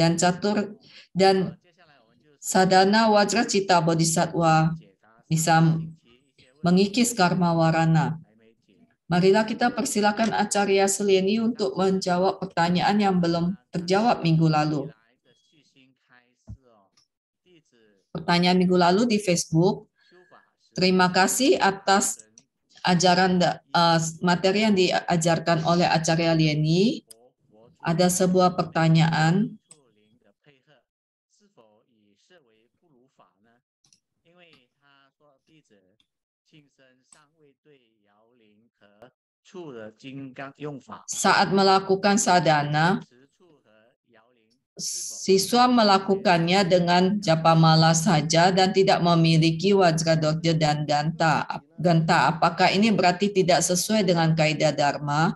dan catur dan sadana wajra cita bodhisattva bisa mengikis karma warana. Marilah kita persilakan Acarya Selini untuk menjawab pertanyaan yang belum terjawab minggu lalu. Pertanyaan minggu lalu di Facebook. Terima kasih atas ajaran uh, materi yang diajarkan oleh Acarya Lieni. Ada sebuah pertanyaan
Saat melakukan
sadhana, siswa melakukannya dengan japa malas saja dan tidak memiliki wajra dorje dan ganta. Ganta, apakah ini berarti tidak sesuai dengan kaidah dharma?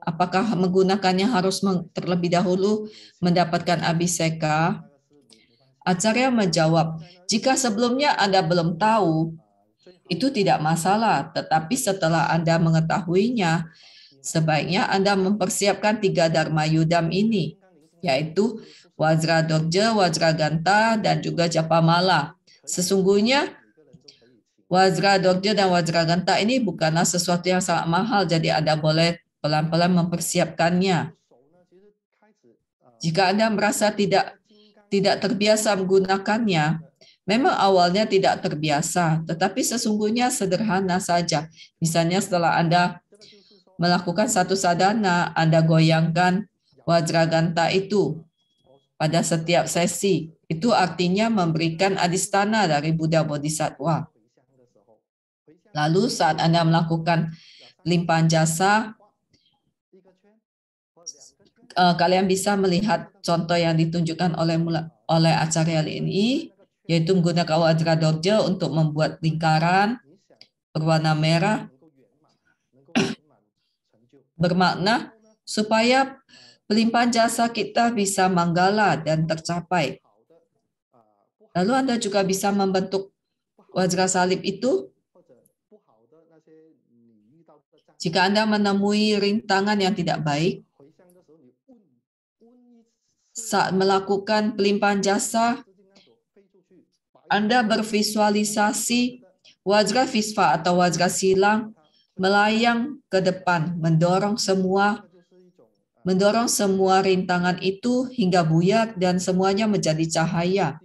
Apakah menggunakannya harus terlebih dahulu mendapatkan abiseka? Acarya menjawab, jika sebelumnya Anda belum tahu itu tidak masalah. Tetapi setelah Anda mengetahuinya, sebaiknya Anda mempersiapkan tiga Dharma Yudam ini, yaitu Wajra Dorje, Wajra Ganta, dan juga mala. Sesungguhnya Wajra Dorje dan Wajra Ganta ini bukanlah sesuatu yang sangat mahal, jadi Anda boleh pelan-pelan mempersiapkannya. Jika Anda merasa tidak tidak terbiasa menggunakannya, Memang awalnya tidak terbiasa, tetapi sesungguhnya sederhana saja. Misalnya setelah Anda melakukan satu sadhana, Anda goyangkan wajraganta itu pada setiap sesi. Itu artinya memberikan adistana dari Buddha Bodhisattva. Lalu saat Anda melakukan limpahan jasa, eh, kalian bisa melihat contoh yang ditunjukkan oleh oleh acara ini yaitu menggunakan wajra dorje untuk membuat lingkaran berwarna merah bermakna supaya pelimpahan jasa kita bisa manggala dan tercapai. Lalu Anda juga bisa membentuk wajra salib itu jika Anda menemui rintangan yang tidak baik, saat melakukan pelimpahan jasa, anda bervisualisasi Wajra Visva atau Wajra Silang melayang ke depan, mendorong semua mendorong semua rintangan itu hingga buyar dan semuanya menjadi cahaya.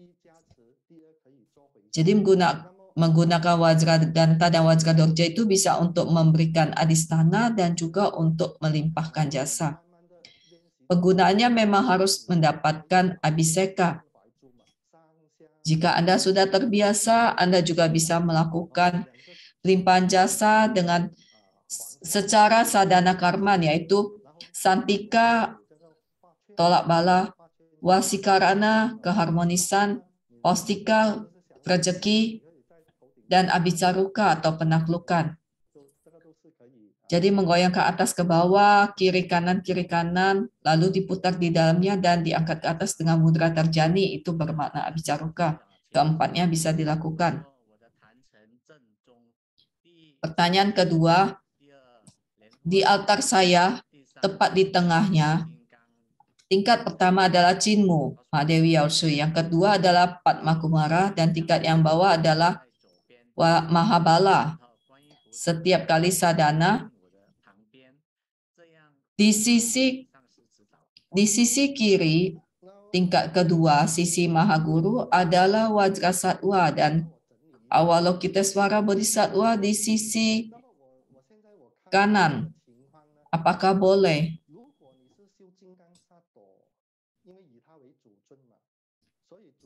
Jadi menggunakan Wajra Ganta dan Wajra Dorja itu bisa untuk memberikan adistana dan juga untuk melimpahkan jasa. Penggunaannya memang harus mendapatkan abiseka, jika Anda sudah terbiasa, Anda juga bisa melakukan limpahan jasa dengan secara sadana karman, yaitu santika, tolak bala, wasikarana, keharmonisan, ostika, rejeki, dan abicaruka atau penaklukan. Jadi menggoyang ke atas ke bawah, kiri kanan kiri kanan, lalu diputar di dalamnya dan diangkat ke atas dengan mudra terjani itu bermakna abhicaruka. Keempatnya bisa dilakukan. Pertanyaan kedua, di altar saya tepat di tengahnya Tingkat pertama adalah Cinmu, Mahadewi Yausui. Yang kedua adalah Padma Kumara dan tingkat yang bawah adalah Mahabala. Setiap kali sadana, di sisi di sisi kiri tingkat kedua sisi maha guru adalah wajra satwa dan Awalokiteswara Bodhisattva di sisi kanan. Apakah boleh?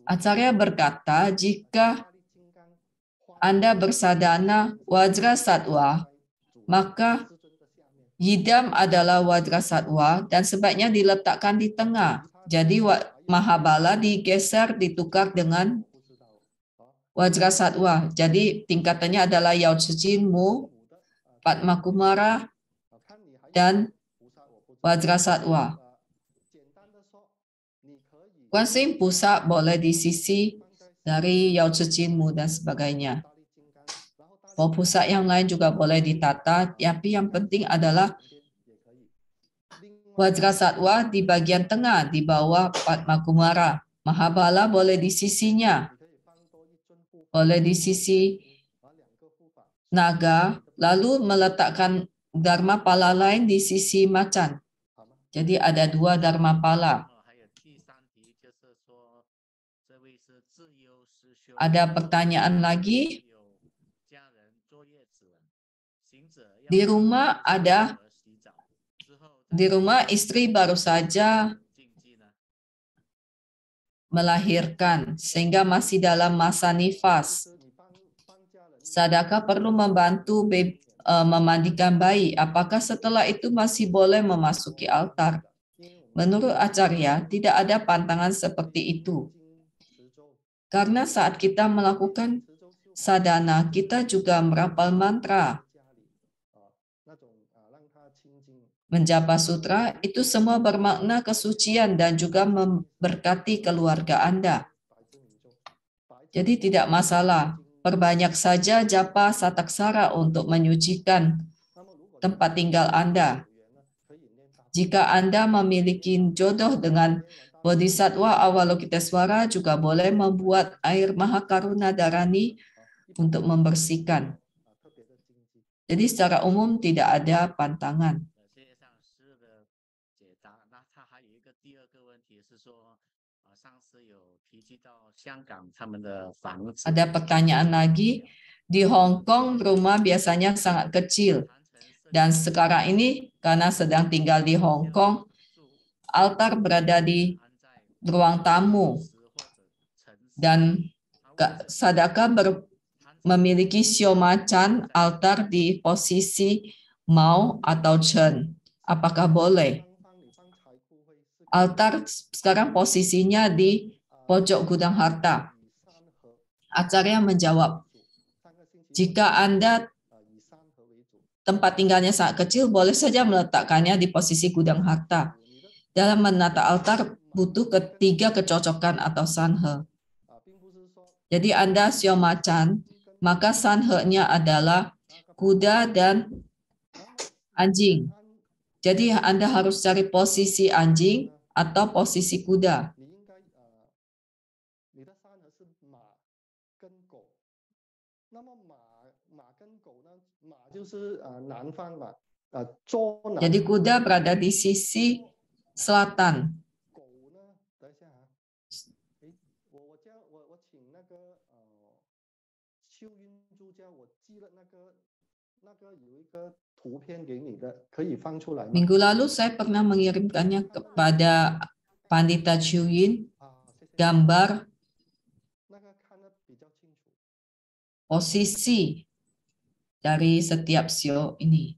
Acarya berkata, jika Anda bersadana wajra satwa maka Yidam adalah satwa dan sebaiknya diletakkan di tengah. Jadi Mahabala digeser, ditukar dengan satwa. Jadi tingkatannya adalah Padma Kumara, dan satwa. Kuan Pusat boleh di sisi dari Mu dan sebagainya mau pusat yang lain juga boleh ditata, tapi yang penting adalah Wajra Satwa di bagian tengah, di bawah Padma Kumara. Mahabala boleh di sisinya, boleh di sisi naga, lalu meletakkan Dharma Pala lain di sisi macan. Jadi ada dua Dharma Pala. Ada pertanyaan lagi?
Di rumah ada
di rumah istri baru saja melahirkan sehingga masih dalam masa nifas. Sadaka perlu membantu e, memandikan bayi. Apakah setelah itu masih boleh memasuki altar? Menurut acarya, tidak ada pantangan seperti itu. Karena saat kita melakukan sadana, kita juga merapal mantra. Menjapa sutra itu semua bermakna kesucian dan juga memberkati keluarga Anda. Jadi tidak masalah, perbanyak saja japa sataksara untuk menyucikan tempat tinggal Anda. Jika Anda memiliki jodoh dengan Bodhisattva Awalokiteswara juga boleh membuat air Mahakaruna Darani untuk membersihkan. Jadi secara umum tidak ada pantangan. Ada pertanyaan lagi di Hong Kong rumah biasanya sangat kecil dan sekarang ini karena sedang tinggal di Hong Kong altar berada di ruang tamu dan sadaka ber, memiliki siomacan altar di posisi mau atau chen apakah boleh altar sekarang posisinya di pojok gudang harta Acarya menjawab, jika Anda tempat tinggalnya sangat kecil, boleh saja meletakkannya di posisi gudang harta. Dalam menata altar, butuh ketiga kecocokan atau sanhe. Jadi Anda siomacan, maka sanhe-nya adalah kuda dan anjing. Jadi Anda harus cari posisi anjing atau posisi kuda.
Jadi kuda berada di
sisi selatan. Minggu lalu saya pernah mengirimkannya kepada Pandita Chuyin gambar
posisi dari setiap sio ini.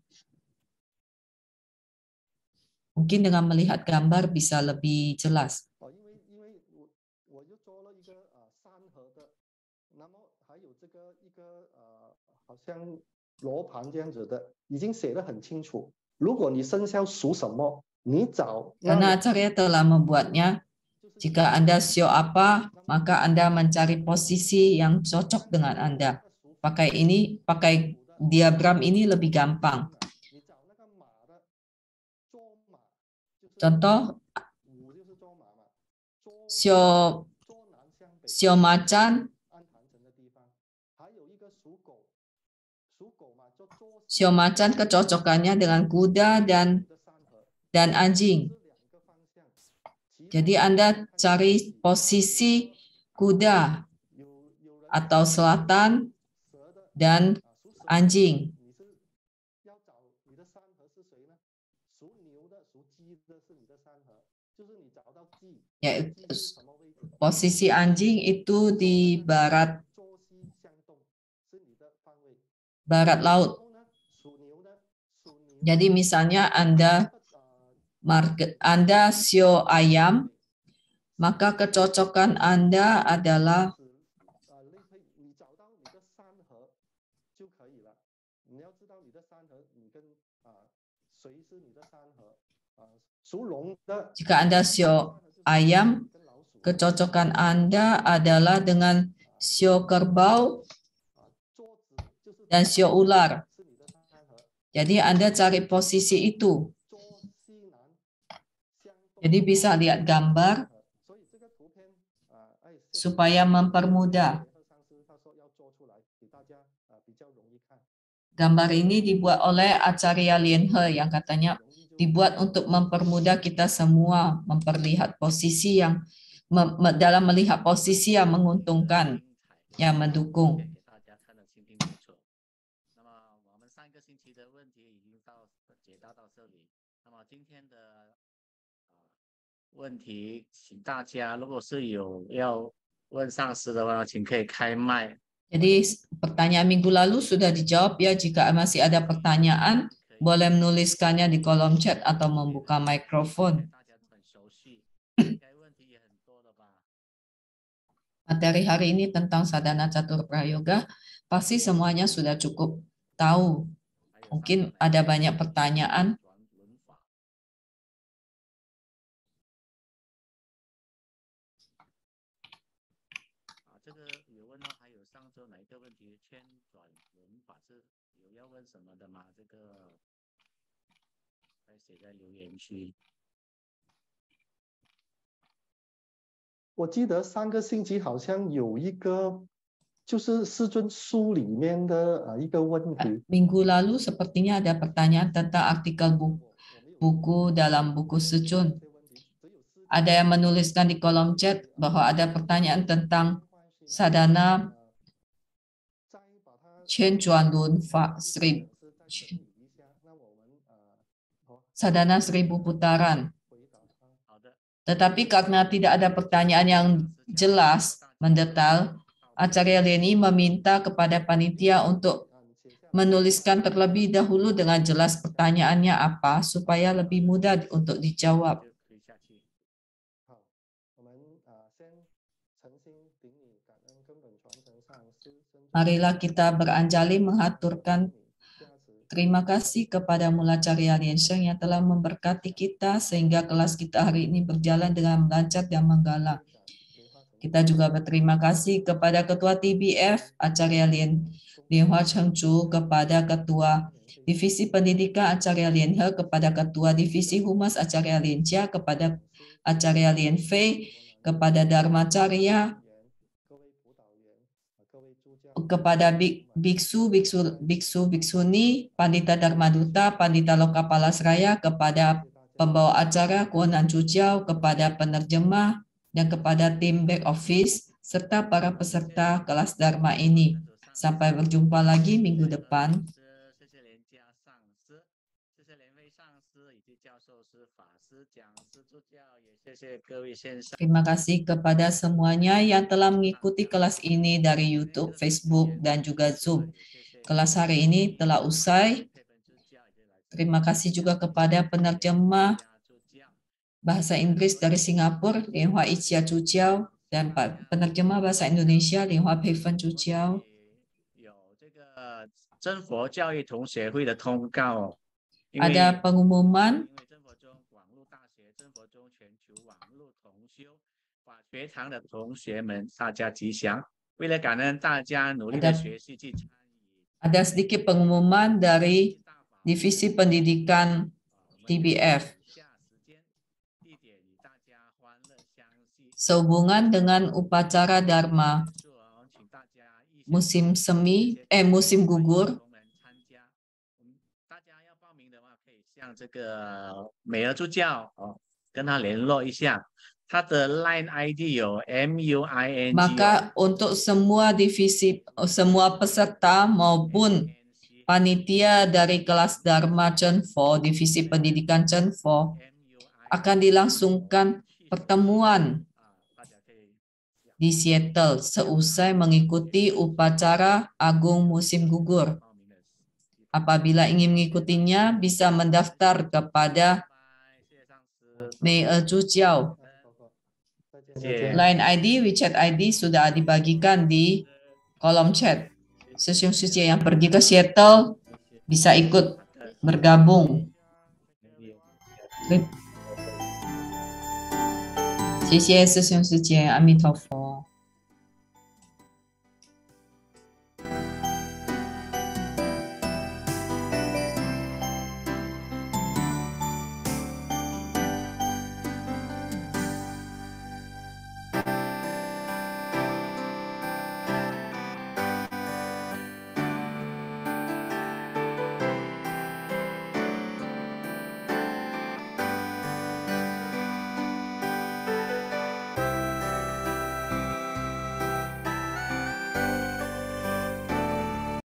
Mungkin dengan melihat gambar bisa lebih jelas.
Karena
Acharya telah membuatnya jika Anda sio apa, maka Anda mencari posisi yang cocok dengan Anda. Pakai ini, pakai diagram ini lebih gampang.
Contoh, Xiao, Xiao Macan,
Xiao Macan kecocokannya dengan kuda dan dan anjing. Jadi Anda cari posisi kuda atau selatan dan anjing. Ya, posisi anjing itu di barat barat laut. Jadi misalnya Anda market Anda sio ayam, maka kecocokan Anda adalah Jika Anda sio ayam, kecocokan Anda adalah dengan sio kerbau dan sio ular. Jadi Anda cari posisi itu. Jadi bisa lihat gambar supaya mempermudah. Gambar ini dibuat oleh Acarya Lienhe yang katanya dibuat untuk mempermudah kita semua memperlihat posisi yang dalam melihat posisi yang menguntungkan, yang mendukung. Jadi pertanyaan minggu lalu sudah dijawab ya. Jika masih ada pertanyaan, boleh menuliskannya di kolom chat atau membuka mikrofon. Materi hari ini tentang sadhana catur prayoga, pasti semuanya sudah cukup tahu. Mungkin ada banyak pertanyaan
minggu
lalu sepertinya ada pertanyaan tentang artikel buku, buku dalam buku sejuk. Ada yang menuliskan di kolom chat bahwa ada pertanyaan tentang sadana Chen Chuan Fa Sri. Sadana seribu putaran. Tetapi karena tidak ada pertanyaan yang jelas, mendetail, Acarya Leni meminta kepada panitia untuk menuliskan terlebih dahulu dengan jelas pertanyaannya apa supaya lebih mudah untuk dijawab. Marilah kita beranjali mengaturkan Terima kasih kepada Mula Carya Riensheng yang telah memberkati kita sehingga kelas kita hari ini berjalan dengan lancar dan menggalang. Kita juga berterima kasih kepada Ketua TBF Acarya Lien, Lien Hua kepada Ketua Divisi Pendidikan Acarya Lien He, kepada Ketua Divisi Humas Acarya Lien Chia, kepada Acarya Lien Fei, kepada Dharmacarya, kepada biksu, biksu, biksu, biksuni, pandita dharma duta pandita lokapala seraya, kepada pembawa acara, kuonan cuciau, kepada penerjemah, dan kepada tim back office, serta para peserta kelas Dharma ini. Sampai berjumpa lagi minggu depan. Terima kasih kepada semuanya yang telah mengikuti kelas ini dari YouTube, Facebook, dan juga Zoom. Kelas hari ini telah usai. Terima kasih juga kepada penerjemah bahasa Inggris dari Singapura, Lin Hua Ichia Chu dan penerjemah bahasa Indonesia, Lin Hua Peifen Chu Ada pengumuman
学堂的同学们，大家吉祥！为了感恩大家努力的学习去参与。
Ada sedikit pengumuman dari Divisi Pendidikan TBF. Sehubungan dengan upacara Dharma musim semi, eh musim gugur,
他的 line ID 有 G。maka
untuk semua divisi semua peserta maupun panitia dari kelas Dharma Fo divisi pendidikan Fo akan dilangsungkan pertemuan di Seattle seusai mengikuti upacara agung musim gugur. Apabila ingin mengikutinya, bisa mendaftar kepada Mei Zhu chiao Yeah. Line ID, WeChat ID sudah dibagikan di kolom chat. sesiung Suci yang pergi ke Seattle bisa ikut bergabung. Jadi, 谢谢师兄师姐，阿弥陀佛。